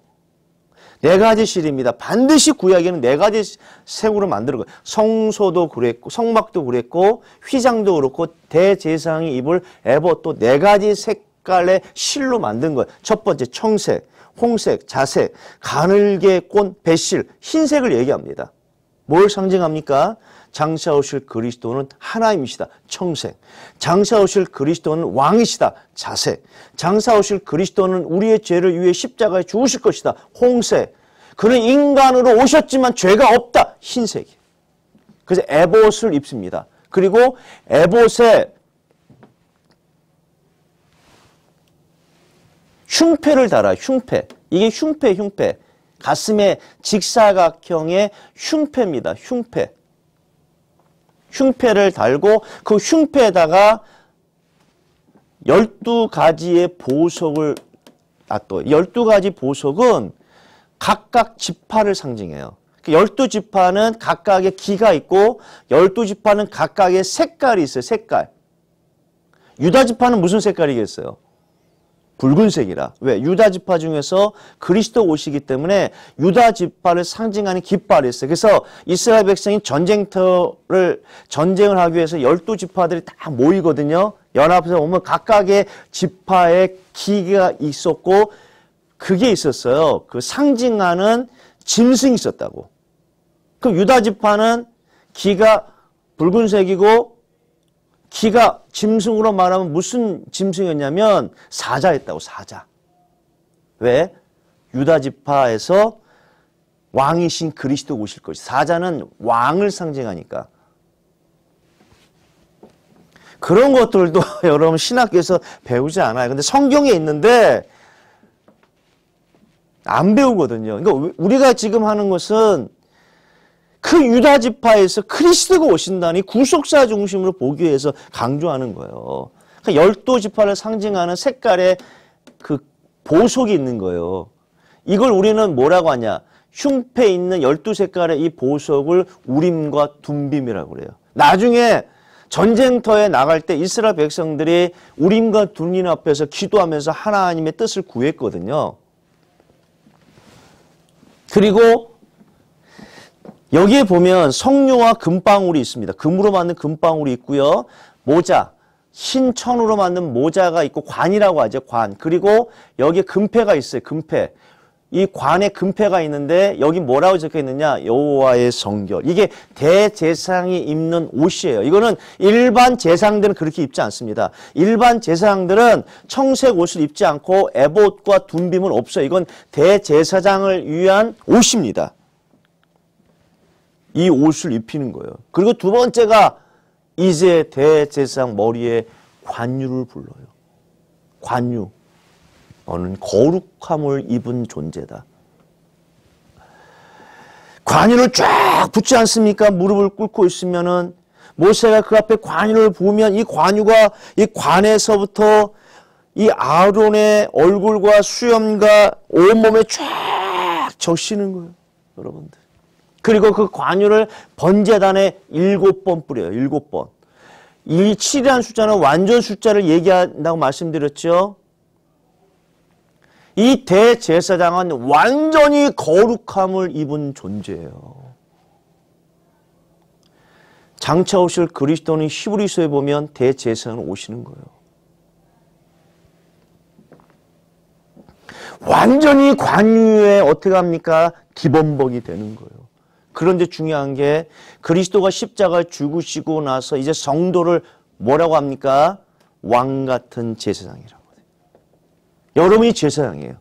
네 가지 실입니다. 반드시 구약에는 네 가지 색으로 만들고 성소도 그랬고 성막도 그랬고 휘장도 그렇고 대제상이 입을 에버도네 가지 색깔의 실로 만든 거예요. 첫 번째 청색, 홍색, 자색, 가늘게 꼰 배실, 흰색을 얘기합니다. 뭘 상징합니까? 장사 오실 그리스도는 하나님이시다. 청생. 장사 오실 그리스도는 왕이시다. 자세. 장사 오실 그리스도는 우리의 죄를 위해 십자가에 죽으실 것이다. 홍세. 그는 인간으로 오셨지만 죄가 없다. 흰색이. 그래서 에봇을 입습니다. 그리고 에봇의 흉패를 달아요. 흉패. 이게 흉패, 흉패. 가슴에 직사각형의 흉패입니다. 흉패. 흉패를 달고 그 흉패에다가 12가지의 보석을 놔둬 12가지 보석은 각각 지파를 상징해요. 12지파는 그 각각의 기가 있고 12지파는 각각의 색깔이 있어요. 색깔. 유다지파는 무슨 색깔이겠어요? 붉은색이라. 왜? 유다 지파 중에서 그리스도 옷이기 때문에 유다 지파를 상징하는 깃발이 있어요. 그래서 이스라엘 백성이 전쟁터를 전쟁을 하기 위해서 열두 지파들이 다 모이거든요. 연합해서 보면 각각의 지파의 기가 있었고 그게 있었어요. 그 상징하는 짐승이 있었다고. 그럼 유다 지파는 기가 붉은색이고 기가 짐승으로 말하면 무슨 짐승이었냐면 사자였다고 사자. 왜? 유다 지파에서 왕이신 그리스도 오실 것이 사자는 왕을 상징하니까 그런 것들도 *laughs* 여러분 신학교에서 배우지 않아요. 근데 성경에 있는데 안 배우거든요. 그러니까 우리가 지금 하는 것은 그 유다 지파에서 크리스트가 오신다니 구속사 중심으로 보기 위해서 강조하는 거예요. 그 열두 지파를 상징하는 색깔의 그 보석이 있는 거예요. 이걸 우리는 뭐라고 하냐? 흉패 있는 열두 색깔의 이 보석을 우림과 둠빔이라고 그래요. 나중에 전쟁터에 나갈 때 이스라엘 백성들이 우림과 둠림 앞에서 기도하면서 하나님의 뜻을 구했거든요. 그리고 여기에 보면 성료와 금방울이 있습니다. 금으로 만든 금방울이 있고요. 모자, 신천으로 만든 모자가 있고 관이라고 하죠. 관. 그리고 여기에 금패가 있어요. 금패. 이 관에 금패가 있는데 여기 뭐라고 적혀 있느냐? 여호와의 성결. 이게 대제상이 입는 옷이에요. 이거는 일반 제상들은 그렇게 입지 않습니다. 일반 제상들은 청색 옷을 입지 않고 에봇과 둔빔은 없어요. 이건 대제사장을 위한 옷입니다. 이 옷을 입히는 거예요. 그리고 두 번째가 이제 대제사 머리에 관유를 불러요. 관유. 너는 거룩함을 입은 존재다. 관유를 쫙 붙지 않습니까? 무릎을 꿇고 있으면은 모세가 그 앞에 관유를 보면 이 관유가 이 관에서부터 이 아론의 얼굴과 수염과 온몸에 쫙 적시는 거예요. 여러분들. 그리고 그 관유를 번제단에 일곱 번 뿌려요. 일곱 번. 이 7이라는 숫자는 완전 숫자를 얘기한다고 말씀드렸죠. 이 대제사장은 완전히 거룩함을 입은 존재예요. 장차 오실 그리스도는 히브리서에 보면 대제사장은 오시는 거예요. 완전히 관유에 어떻게 합니까? 기본복이 되는 거예요. 그런데 중요한 게 그리스도가 십자가 죽으시고 나서 이제 성도를 뭐라고 합니까? 왕 같은 제사장이라고. 여러분이 제사장이에요.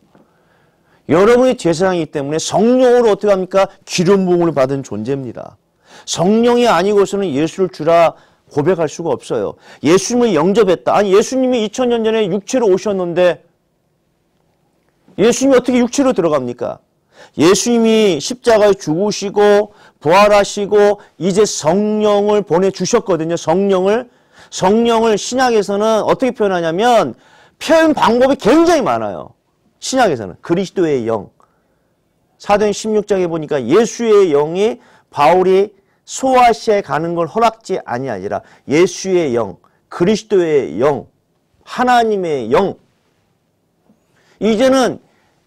여러분이 제사장이기 때문에 성령으로 어떻게 합니까? 기름 부음을 받은 존재입니다. 성령이 아니고서는 예수를 주라 고백할 수가 없어요. 예수님을 영접했다. 아니 예수님이 2000년 전에 육체로 오셨는데 예수님이 어떻게 육체로 들어갑니까? 예수님이 십자가에 죽으시고 부활하시고 이제 성령을 보내주셨거든요. 성령을. 성령을 신약에서는 어떻게 표현하냐면 표현 방법이 굉장히 많아요. 신약에서는. 그리스도의 영. 사도행 16장에 보니까 예수의 영이 바울이 소아시아에 가는 걸 허락지 아니 아니라 예수의 영, 그리스도의 영, 하나님의 영. 이제는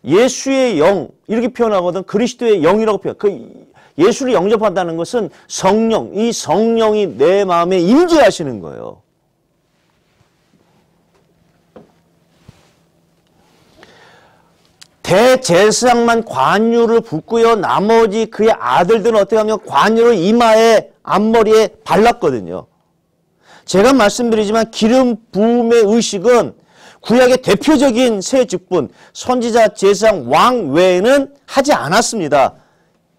예수의 영 이렇게 표현하거든 그리스도의 영이라고 표현. 그 예수를 영접한다는 것은 성령, 이 성령이 내 마음에 임재하시는 거예요. 대제사장만 관유를 붓고요. 나머지 그의 아들들은 어떻게 하면 관유를 이마에 앞머리에 발랐거든요. 제가 말씀드리지만 기름 부음의 의식은 구약의 대표적인 세 직분 선지자 제사왕 외에는 하지 않았습니다.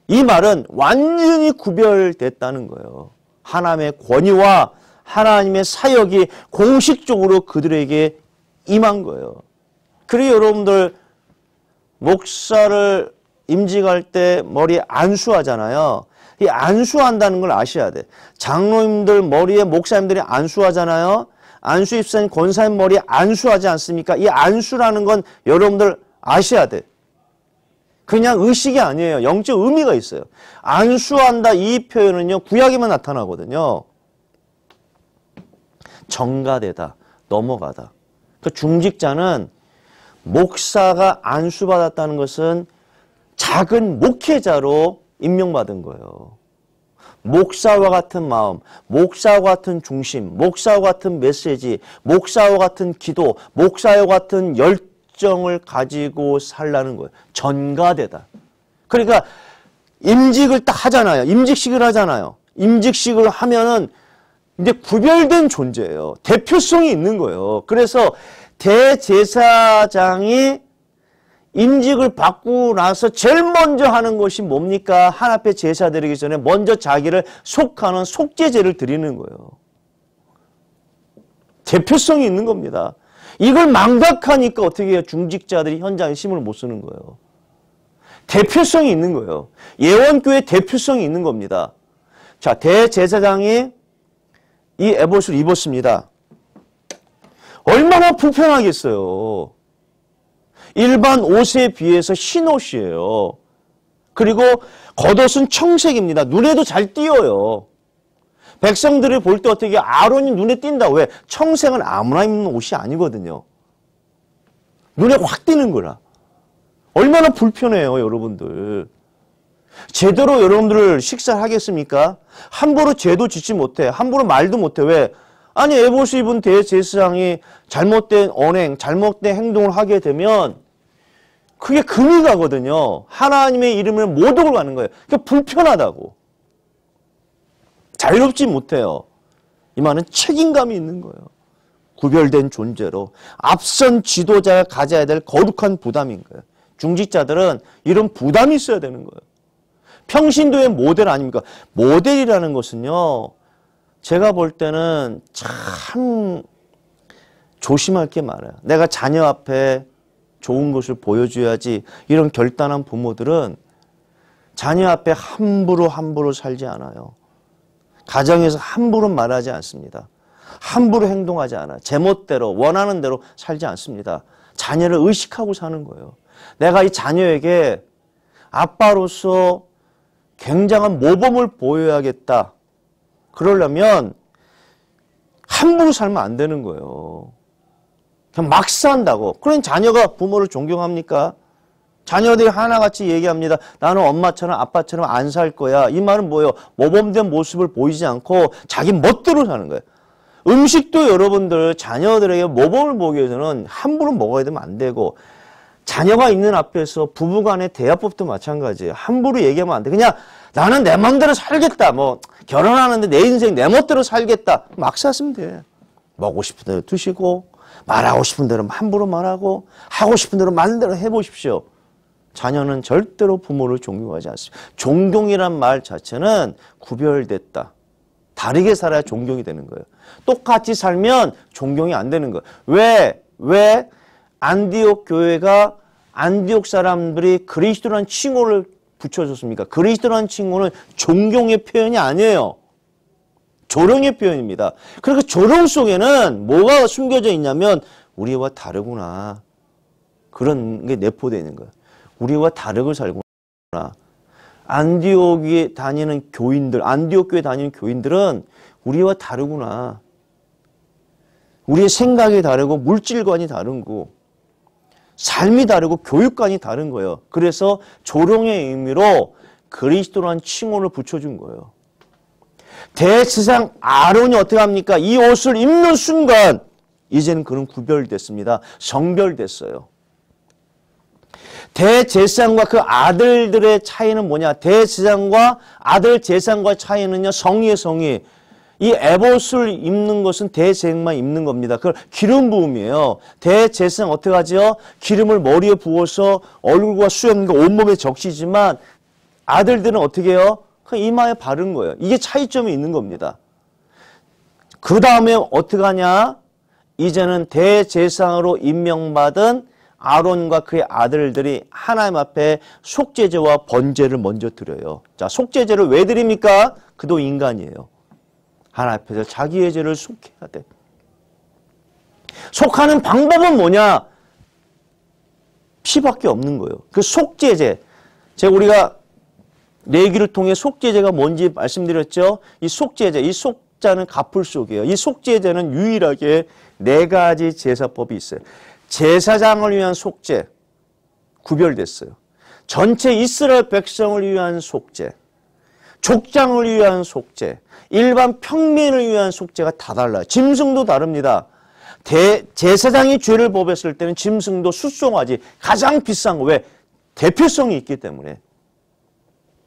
이 말은 완전히 구별됐다는 거예요. 하나님의 권위와 하나님의 사역이 공식적으로 그들에게 임한 거예요. 그리고 여러분들 목사를 임직할 때 머리 안수하잖아요. 이 안수한다는 걸 아셔야 돼. 장로님들 머리에 목사님들이 안수하잖아요. 안수 입센 권사의머리 안수하지 않습니까? 이 안수라는 건 여러분들 아셔야 돼. 그냥 의식이 아니에요. 영적 의미가 있어요. 안수한다 이 표현은요. 구약에만 나타나거든요. 정가되다, 넘어가다. 그 중직자는 목사가 안수받았다는 것은 작은 목회자로 임명받은 거예요. 목사와 같은 마음, 목사와 같은 중심, 목사와 같은 메시지, 목사와 같은 기도, 목사와 같은 열정을 가지고 살라는 거예요. 전가되다. 그러니까 임직을 딱 하잖아요. 임직식을 하잖아요. 임직식을 하면은 이제 구별된 존재예요. 대표성이 있는 거예요. 그래서 대제사장이 임직을 받고 나서 제일 먼저 하는 것이 뭡니까? 하나 앞에 제사 드리기 전에 먼저 자기를 속하는 속죄제를 드리는 거예요. 대표성이 있는 겁니다. 이걸 망각하니까 어떻게 해요? 중직자들이 현장에 힘을 못 쓰는 거예요. 대표성이 있는 거예요. 예원교회 대표성이 있는 겁니다. 자, 대제사장이 이 에봇을 입었습니다. 얼마나 불편하겠어요. 일반 옷에 비해서 흰 옷이에요. 그리고 겉옷은 청색입니다. 눈에도 잘 띄어요. 백성들이 볼 때 어떻게 아론이 눈에 띈다. 왜? 청색은 아무나 입는 옷이 아니거든요. 눈에 확 띄는 거라. 얼마나 불편해요, 여러분들. 제대로 여러분들을 식사를 하겠습니까? 함부로 죄도 짓지 못해. 함부로 말도 못해. 왜? 아니, 에보스 입은 대제사장이 잘못된 언행, 잘못된 행동을 하게 되면 그게 금이 가거든요. 하나님의 이름을 모독을 가는 거예요. 그러니까 불편하다고. 자유롭지 못해요. 이 말은 책임감이 있는 거예요. 구별된 존재로 앞선 지도자가 가져야 될 거룩한 부담인 거예요. 중직자들은 이런 부담이 있어야 되는 거예요. 평신도의 모델 아닙니까? 모델이라는 것은요. 제가 볼 때는 참 조심할 게 많아요. 내가 자녀 앞에 좋은 것을 보여줘야지 이런 결단한 부모들은 자녀 앞에 함부로 함부로 살지 않아요. 가정에서 함부로 말하지 않습니다. 함부로 행동하지 않아. 제멋대로 원하는 대로 살지 않습니다. 자녀를 의식하고 사는 거예요. 내가 이 자녀에게 아빠로서 굉장한 모범을 보여야겠다. 그러려면 함부로 살면 안 되는 거예요. 그냥 막 산다고. 그런 자녀가 부모를 존경합니까? 자녀들이 하나같이 얘기합니다. 나는 엄마처럼 아빠처럼 안 살 거야. 이 말은 뭐예요? 모범된 모습을 보이지 않고 자기 멋대로 사는 거예요. 음식도 여러분들 자녀들에게 모범을 보기 위해서는 함부로 먹어야 되면 안 되고 자녀가 있는 앞에서 부부간의 대화법도 마찬가지예요. 함부로 얘기하면 안 돼. 그냥 나는 내맘대로 살겠다. 뭐 결혼하는데 내 인생 내 멋대로 살겠다. 막 샀으면 돼. 먹고 싶은 대로 드시고 말하고 싶은 대로 함부로 말하고 하고 싶은 대로 많은 대로 해보십시오. 자녀는 절대로 부모를 존경하지 않습니다. 존경이란 말 자체는 구별됐다. 다르게 살아야 존경이 되는 거예요. 똑같이 살면 존경이 안 되는 거예요. 왜? 왜 안디옥 교회가 안디옥 사람들이 그리스도란 칭호를 붙여줬습니까? 그리스도란 칭호는 존경의 표현이 아니에요. 조롱의 표현입니다. 그러니까 그 조롱 속에는 뭐가 숨겨져 있냐면 우리와 다르구나. 그런 게 내포되어 있는 거예요. 우리와 다르게 살구나. 안디옥에 다니는 교인들, 안디옥 교에 다니는 교인들은 우리와 다르구나. 우리의 생각이 다르고 물질관이 다른 고 삶이 다르고 교육관이 다른 거예요. 그래서 조롱의 의미로 그리스도라는 칭호를 붙여준 거예요. 대세상 아론이 어떻게 합니까? 이 옷을 입는 순간 이제는 그는 구별됐습니다. 정별됐어요. 대제사과그 아들들의 차이는 뭐냐? 대제사과 아들 제사과 차이는요. 성의의 성의. 이 에봇을 입는 것은 대제사만 입는 겁니다. 그걸 기름 부음이에요. 대제사 어떻게 하지 기름을 머리에 부어서 얼굴과 수염과 온몸에 적시지만 아들들은 어떻게 해요? 그냥 이마에 바른 거예요. 이게 차이점이 있는 겁니다. 그 다음에 어떻게 하냐? 이제는 대제상으로 임명받은 아론과 그의 아들들이 하나님 앞에 속죄제와 번제를 먼저 드려요. 자, 속죄제를 왜 드립니까? 그도 인간이에요. 하나님 앞에서 자기의 죄를 속해야 돼. 속하는 방법은 뭐냐? 피밖에 없는 거예요. 그 속죄제. 제가 우리가 내기를 통해 속죄제가 뭔지 말씀드렸죠. 이 속죄제, 이 속자는 갚을 속이에요. 이 속죄제는 유일하게 네 가지 제사법이 있어요. 제사장을 위한 속죄 구별됐어요. 전체 이스라엘 백성을 위한 속죄, 족장을 위한 속죄, 일반 평민을 위한 속죄가 다 달라요. 짐승도 다릅니다. 대, 제사장이 죄를 범했을 때는 짐승도 수송하지 가장 비싼 거 왜? 대표성이 있기 때문에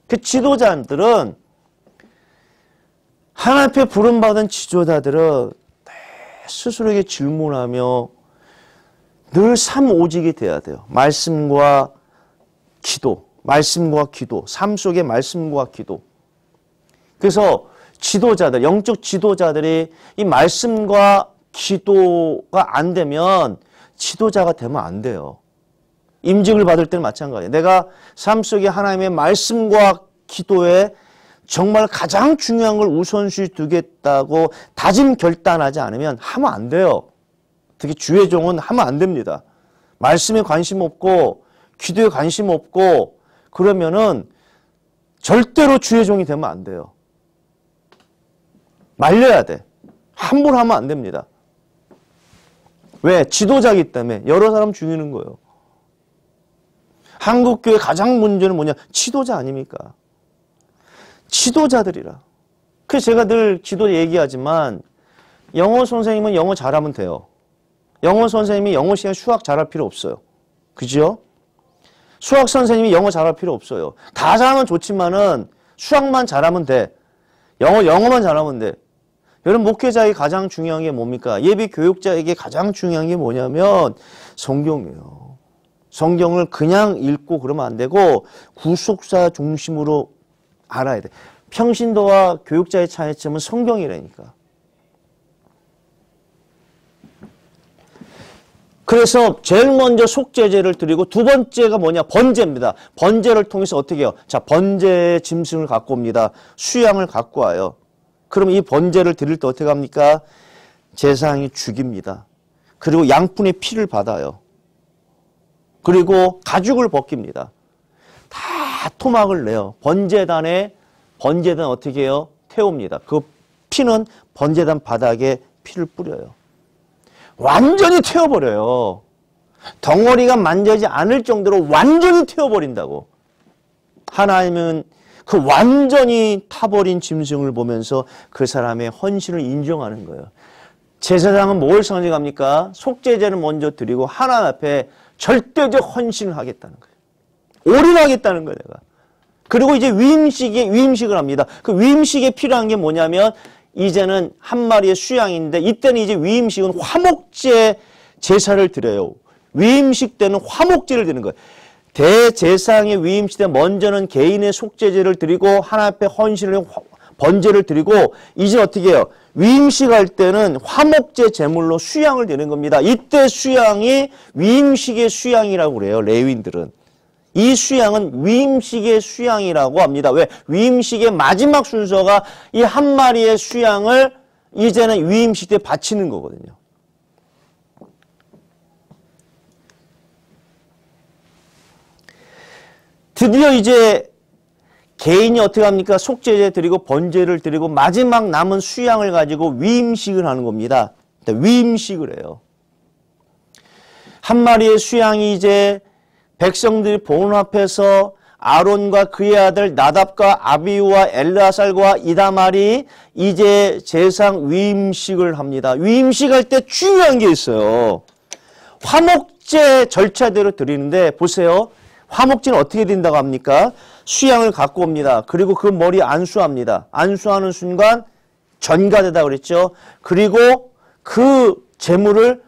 그 지도자들은 하나님 앞에 부름받은 지도자들은 스스로에게 질문하며 늘 삶 오직이 돼야 돼요. 말씀과 기도, 말씀과 기도, 삶 속의 말씀과 기도. 그래서 지도자들, 영적 지도자들이 이 말씀과 기도가 안 되면 지도자가 되면 안 돼요. 임직을 받을 때는 마찬가지예요. 내가 삶 속에 하나님의 말씀과 기도에 정말 가장 중요한 걸 우선시 두겠다고 다짐 결단하지 않으면 하면 안 돼요. 특히 주의 종은 하면 안 됩니다. 말씀에 관심 없고 기도에 관심 없고 그러면은 절대로 주의 종이 되면 안 돼요. 말려야 돼. 함부로 하면 안 됩니다. 왜? 지도자기 때문에 여러 사람 죽이는 거예요. 한국교회 가장 문제는 뭐냐? 지도자 아닙니까? 지도자들이라. 그래서 제가 늘 기도 얘기하지만 영어 선생님은 영어 잘하면 돼요. 영어 선생님이 영어 시간 수학 잘할 필요 없어요. 그죠? 수학 선생님이 영어 잘할 필요 없어요. 다 잘하면 좋지만은 수학만 잘하면 돼. 영어, 영어만 잘하면 돼. 여러분, 목회자에게 가장 중요한 게 뭡니까? 예비 교육자에게 가장 중요한 게 뭐냐면 성경이에요. 성경을 그냥 읽고 그러면 안 되고 구속사 중심으로 알아야 돼. 평신도와 교육자의 차이점은 성경이라니까. 그래서 제일 먼저 속죄제를 드리고 두 번째가 뭐냐? 번제입니다. 번제를 통해서 어떻게 해요? 자, 번제 의 짐승을 갖고 옵니다. 수양을 갖고 와요. 그럼 이 번제를 드릴 때 어떻게 합니까? 제사장이 죽입니다. 그리고 양푼의 피를 받아요. 그리고 가죽을 벗깁니다. 다 토막을 내요. 번제단에 번제단 어떻게 해요? 태웁니다. 그 피는 번제단 바닥에 피를 뿌려요. 완전히 태워버려요. 덩어리가 만져지 않을 정도로 완전히 태워버린다고. 하나님은 그 완전히 타버린 짐승을 보면서 그 사람의 헌신을 인정하는 거예요. 제사장은 뭘 상징합니까? 속죄제는 먼저 드리고 하나님 앞에 절대적 헌신을 하겠다는 거예요. 올인하겠다는 거예요, 내가. 그리고 이제 위임식에 위임식을 합니다. 그 위임식에 필요한 게 뭐냐면 이제는 한 마리의 수양인데 이때는 이제 위임식은 화목제 제사를 드려요. 위임식 때는 화목제를 드는 거예요. 대제상의 위임식 때 먼저는 개인의 속죄제를 드리고 하나 앞에 헌신을 번제를 드리고 이제 어떻게 해요? 위임식할 때는 화목제 제물로 수양을 내는 겁니다. 이때 수양이 위임식의 수양이라고 그래요. 레윈들은. 이 수양은 위임식의 수양이라고 합니다. 왜? 위임식의 마지막 순서가 이 한 마리의 수양을 이제는 위임식 때 바치는 거거든요. 드디어 이제 개인이 어떻게 합니까? 속죄제 드리고 번제를 드리고 마지막 남은 수양을 가지고 위임식을 하는 겁니다. 위임식을 해요. 한 마리의 수양이 이제 백성들이 보는 앞에서 아론과 그의 아들 나답과 아비우와 엘르아살과 이다말이 이제 제상 위임식을 합니다. 위임식할 때 중요한 게 있어요. 화목제 절차대로 드리는데 보세요. 화목제는 어떻게 된다고 합니까? 수양을 갖고 옵니다. 그리고 그 머리 안수합니다. 안수하는 순간 전가되다 그랬죠. 그리고 그 재물을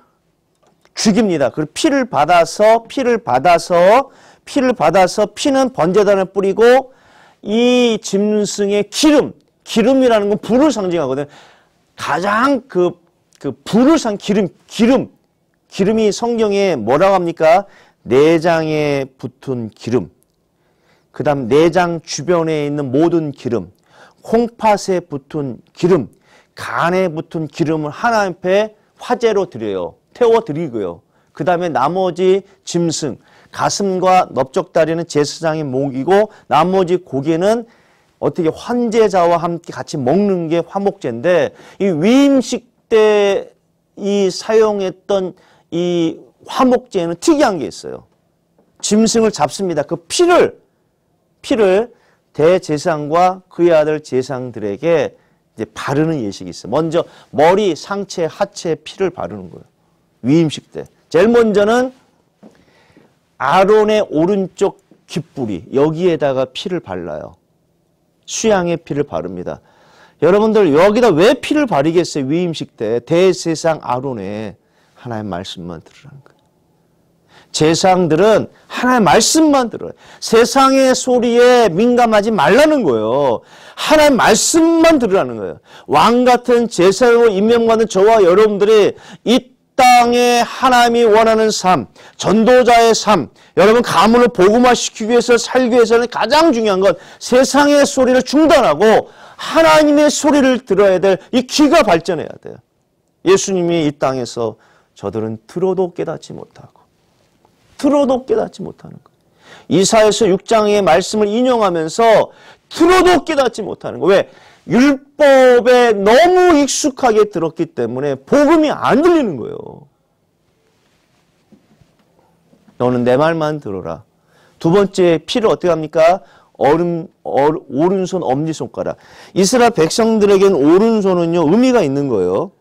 죽입니다. 그 피를 받아서 피를 받아서 피를 받아서 피는 번제단에 뿌리고 이 짐승의 기름 기름이라는 건 불을 상징하거든요. 가장 그, 그 불을 상 기름 기름 기름이 성경에 뭐라고 합니까? 내장에 붙은 기름 그 다음 내장 주변에 있는 모든 기름, 콩팥에 붙은 기름, 간에 붙은 기름을 하나님 앞에 화재로 드려요. 태워 드리고요. 그 다음에 나머지 짐승, 가슴과 넓적다리는 제사장의 목이고 나머지 고기는 어떻게 환제자와 함께 같이 먹는 게 화목제인데 이 위임식 때 이 사용했던 이 화목제에는 특이한 게 있어요. 짐승을 잡습니다. 그 피를 피를 대제상과 그의 아들 제상들에게 이제 바르는 예식이 있어요. 먼저 머리, 상체, 하체 피를 바르는 거예요. 위임식 때. 제일 먼저는 아론의 오른쪽 귓뿌리 여기에다가 피를 발라요. 수양의 피를 바릅니다. 여러분들 여기다 왜 피를 바르겠어요? 위임식 때 대세상 아론의 하나의 말씀만 들으라는 거예요. 재상들은 하나의 말씀만 들어요. 세상의 소리에 민감하지 말라는 거예요. 하나의 말씀만 들으라는 거예요. 왕 같은 제사로 임명받은 저와 여러분들이 이 땅에 하나님이 원하는 삶, 전도자의 삶, 여러분 가문을 복음화시키기 위해서 살기 위해서는 가장 중요한 건 세상의 소리를 중단하고 하나님의 소리를 들어야 될 이 귀가 발전해야 돼요. 예수님이 이 땅에서 저들은 들어도 깨닫지 못하고 들어도 깨닫지 못하는 거예요. 이사에서 6장의 말씀을 인용하면서 들어도 깨닫지 못하는 거예요. 왜? 율법에 너무 익숙하게 들었기 때문에 복음이 안 들리는 거예요. 너는 내 말만 들어라. 두 번째 피를 어떻게 합니까? 얼음, 얼, 오른손 엄지손가락. 이스라 백성들에겐 오른손은요 의미가 있는 거예요.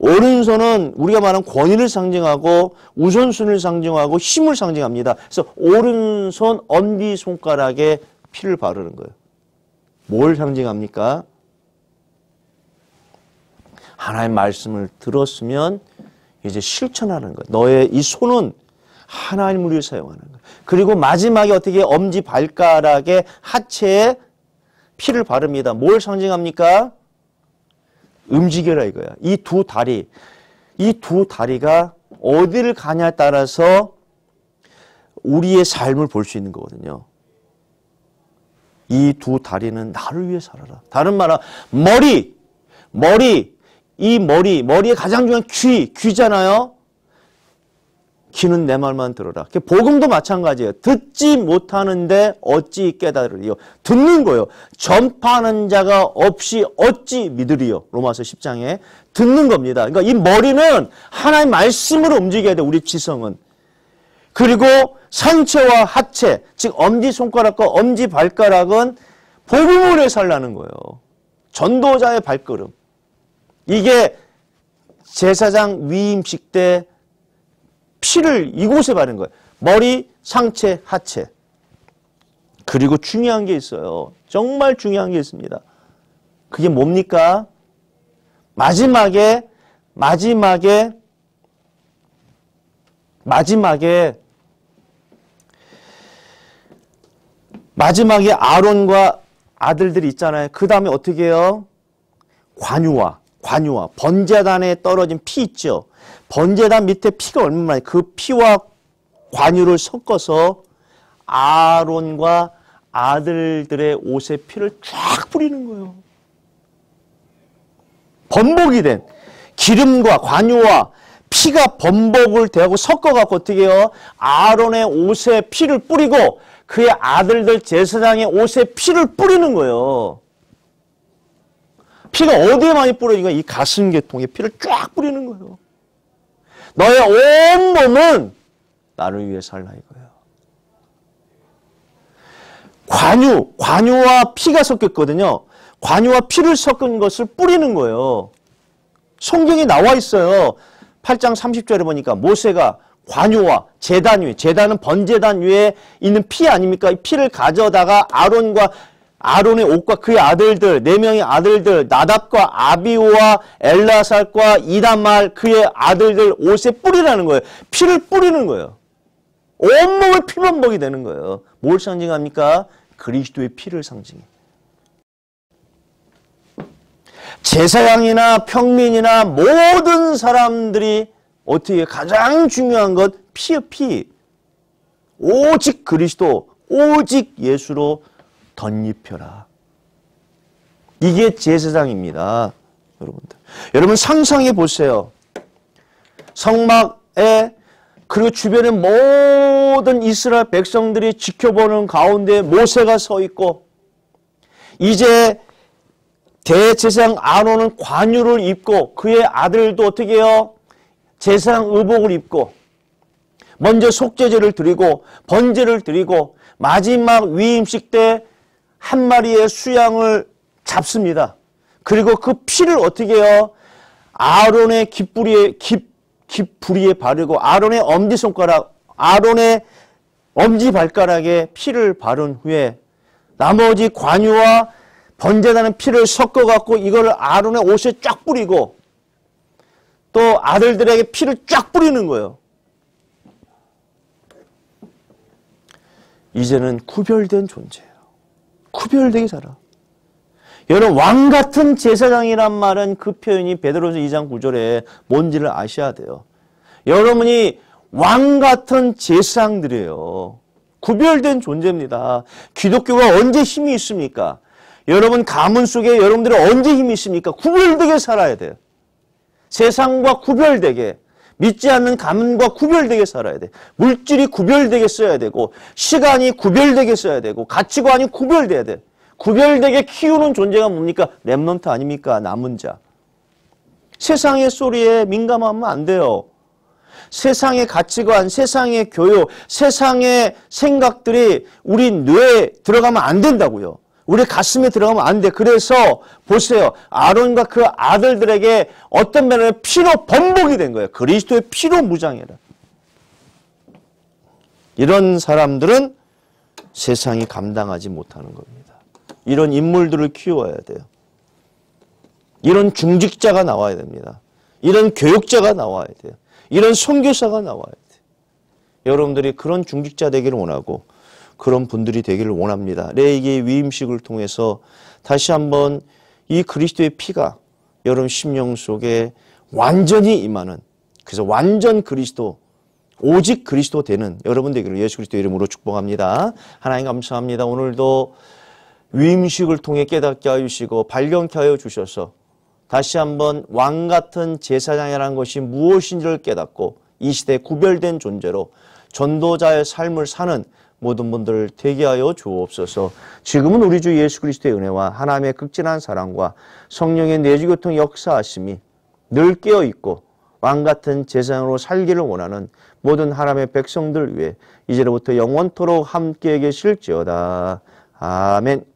오른손은 우리가 말하는 권위를 상징하고 우선순위를 상징하고 힘을 상징합니다. 그래서 오른손 엄지 손가락에 피를 바르는 거예요. 뭘 상징합니까? 하나의 말씀을 들었으면 이제 실천하는 거예요. 너의 이 손은 하나님을 위해 사용하는 거예요. 그리고 마지막에 어떻게 엄지 발가락에 하체에 피를 바릅니다. 뭘 상징합니까? 움직여라 이거야. 이 두 다리, 이 두 다리가 어디를 가냐에 따라서 우리의 삶을 볼 수 있는 거거든요. 이 두 다리는 나를 위해 살아라. 다른 말은 머리, 머리, 이 머리, 머리의 가장 중요한 귀, 귀잖아요. 귀는 내 말만 들어라. 복음도 마찬가지예요. 듣지 못하는데 어찌 깨달으리요. 듣는 거예요. 전파하는 자가 없이 어찌 믿으리요. 로마서 10장에 듣는 겁니다. 그러니까 이 머리는 하나의 말씀으로 움직여야 돼. 우리 지성은. 그리고 상체와 하체, 즉 엄지손가락과 엄지발가락은 복음으해 살라는 거예요. 전도자의 발걸음. 이게 제사장 위임식 때 피를 이곳에 바른 거예요. 머리, 상체, 하체. 그리고 중요한 게 있어요. 정말 중요한 게 있습니다. 그게 뭡니까? 마지막에 마지막에 마지막에 마지막에 아론과 아들들이 있잖아요. 그 다음에 어떻게 해요? 관유와 관유와 번제단에 떨어진 피 있죠. 번제단 밑에 피가 얼마나 그 피와 관유를 섞어서 아론과 아들들의 옷에 피를 쫙 뿌리는 거예요. 번복이 된 기름과 관유와 피가 번복을 대하고 섞어갖고 어떻게 해요? 아론의 옷에 피를 뿌리고 그의 아들들 제사장의 옷에 피를 뿌리는 거예요. 피가 어디에 많이 뿌려지니까 이 가슴계통에 피를 쫙 뿌리는 거예요. 너의 온 몸은 나를 위해 살라 이거예요. 관유, 관유와 피가 섞였거든요. 관유와 피를 섞은 것을 뿌리는 거예요. 성경이 나와 있어요. 8장 30절에 보니까 모세가 관유와 재단 위 재단은 번제단 위에 있는 피 아닙니까? 이 피를 가져다가 아론과 아론의 옷과 그의 아들들 네 명의 아들들 나답과 아비오와 엘라살과 이단말 그의 아들들 옷에 뿌리라는 거예요. 피를 뿌리는 거예요. 온몸을 피만 먹이 되는 거예요. 뭘 상징합니까? 그리스도의 피를 상징해. 제사장이나 평민이나 모든 사람들이 어떻게 가장 중요한 것피의 피. 오직 그리스도, 오직 예수로 덧입혀라. 이게 제사장입니다. 여러분들. 여러분 상상해 보세요. 성막에 그리고 주변의 모든 이스라엘 백성들이 지켜보는 가운데 모세가 서 있고 이제 대제사장 아론은 관유를 입고 그의 아들도 어떻게 해요? 제사장 의복을 입고 먼저 속죄제를 드리고 번제를 드리고 마지막 위임식 때한 마리의 수양을 잡습니다. 그리고 그 피를 어떻게 해요? 아론의 깃부리에 깃 깃부리에 바르고 아론의 엄지 손가락, 아론의 엄지 발가락에 피를 바른 후에 나머지 관유와 번제단은 피를 섞어 갖고 이걸 아론의 옷에 쫙 뿌리고 또 아들들에게 피를 쫙 뿌리는 거예요. 이제는 구별된 존재. 구별되게 살아. 여러분 왕 같은 제사장이란 말은 그 표현이 베드로서 2장 9절에 뭔지를 아셔야 돼요. 여러분이 왕 같은 제사장들이에요. 구별된 존재입니다. 기독교가 언제 힘이 있습니까? 여러분 가문 속에 여러분들이 언제 힘이 있습니까? 구별되게 살아야 돼요. 세상과 구별되게 믿지 않는 가문과 구별되게 살아야 돼. 물질이 구별되게 써야 되고 시간이 구별되게 써야 되고 가치관이 구별돼야 돼. 구별되게 키우는 존재가 뭡니까? 랩넌트 아닙니까? 남은 자. 세상의 소리에 민감하면 안 돼요. 세상의 가치관, 세상의 교요, 세상의 생각들이 우리 뇌에 들어가면 안 된다고요. 우리 가슴에 들어가면 안 돼. 그래서 보세요. 아론과 그 아들들에게 어떤 면에는 피로 번복이 된 거예요. 그리스도의 피로 무장해라. 이런 사람들은 세상이 감당하지 못하는 겁니다. 이런 인물들을 키워야 돼요. 이런 중직자가 나와야 됩니다. 이런 교육자가 나와야 돼요. 이런 선교사가 나와야 돼요. 여러분들이 그런 중직자 되기를 원하고 그런 분들이 되기를 원합니다. 레이기의 위임식을 통해서 다시 한번 이 그리스도의 피가 여러 심령 속에 완전히 임하는 그래서 완전 그리스도 오직 그리스도 되는 여러분 되기를 예수 그리스도 이름으로 축복합니다. 하나님 감사합니다. 오늘도 위임식을 통해 깨닫게 하시고 발견케 하여 주셔서 다시 한번 왕 같은 제사장이라는 것이 무엇인지를 깨닫고 이 시대에 구별된 존재로 전도자의 삶을 사는 모든 분들 대기하여 주옵소서. 지금은 우리 주 예수 그리스도의 은혜와 하나님의 극진한 사랑과 성령의 내주교통 역사하심이 늘 깨어 있고 왕 같은 재상으로 살기를 원하는 모든 하나님의 백성들 위해 이제로부터 영원토록 함께 계실지어다. 아멘.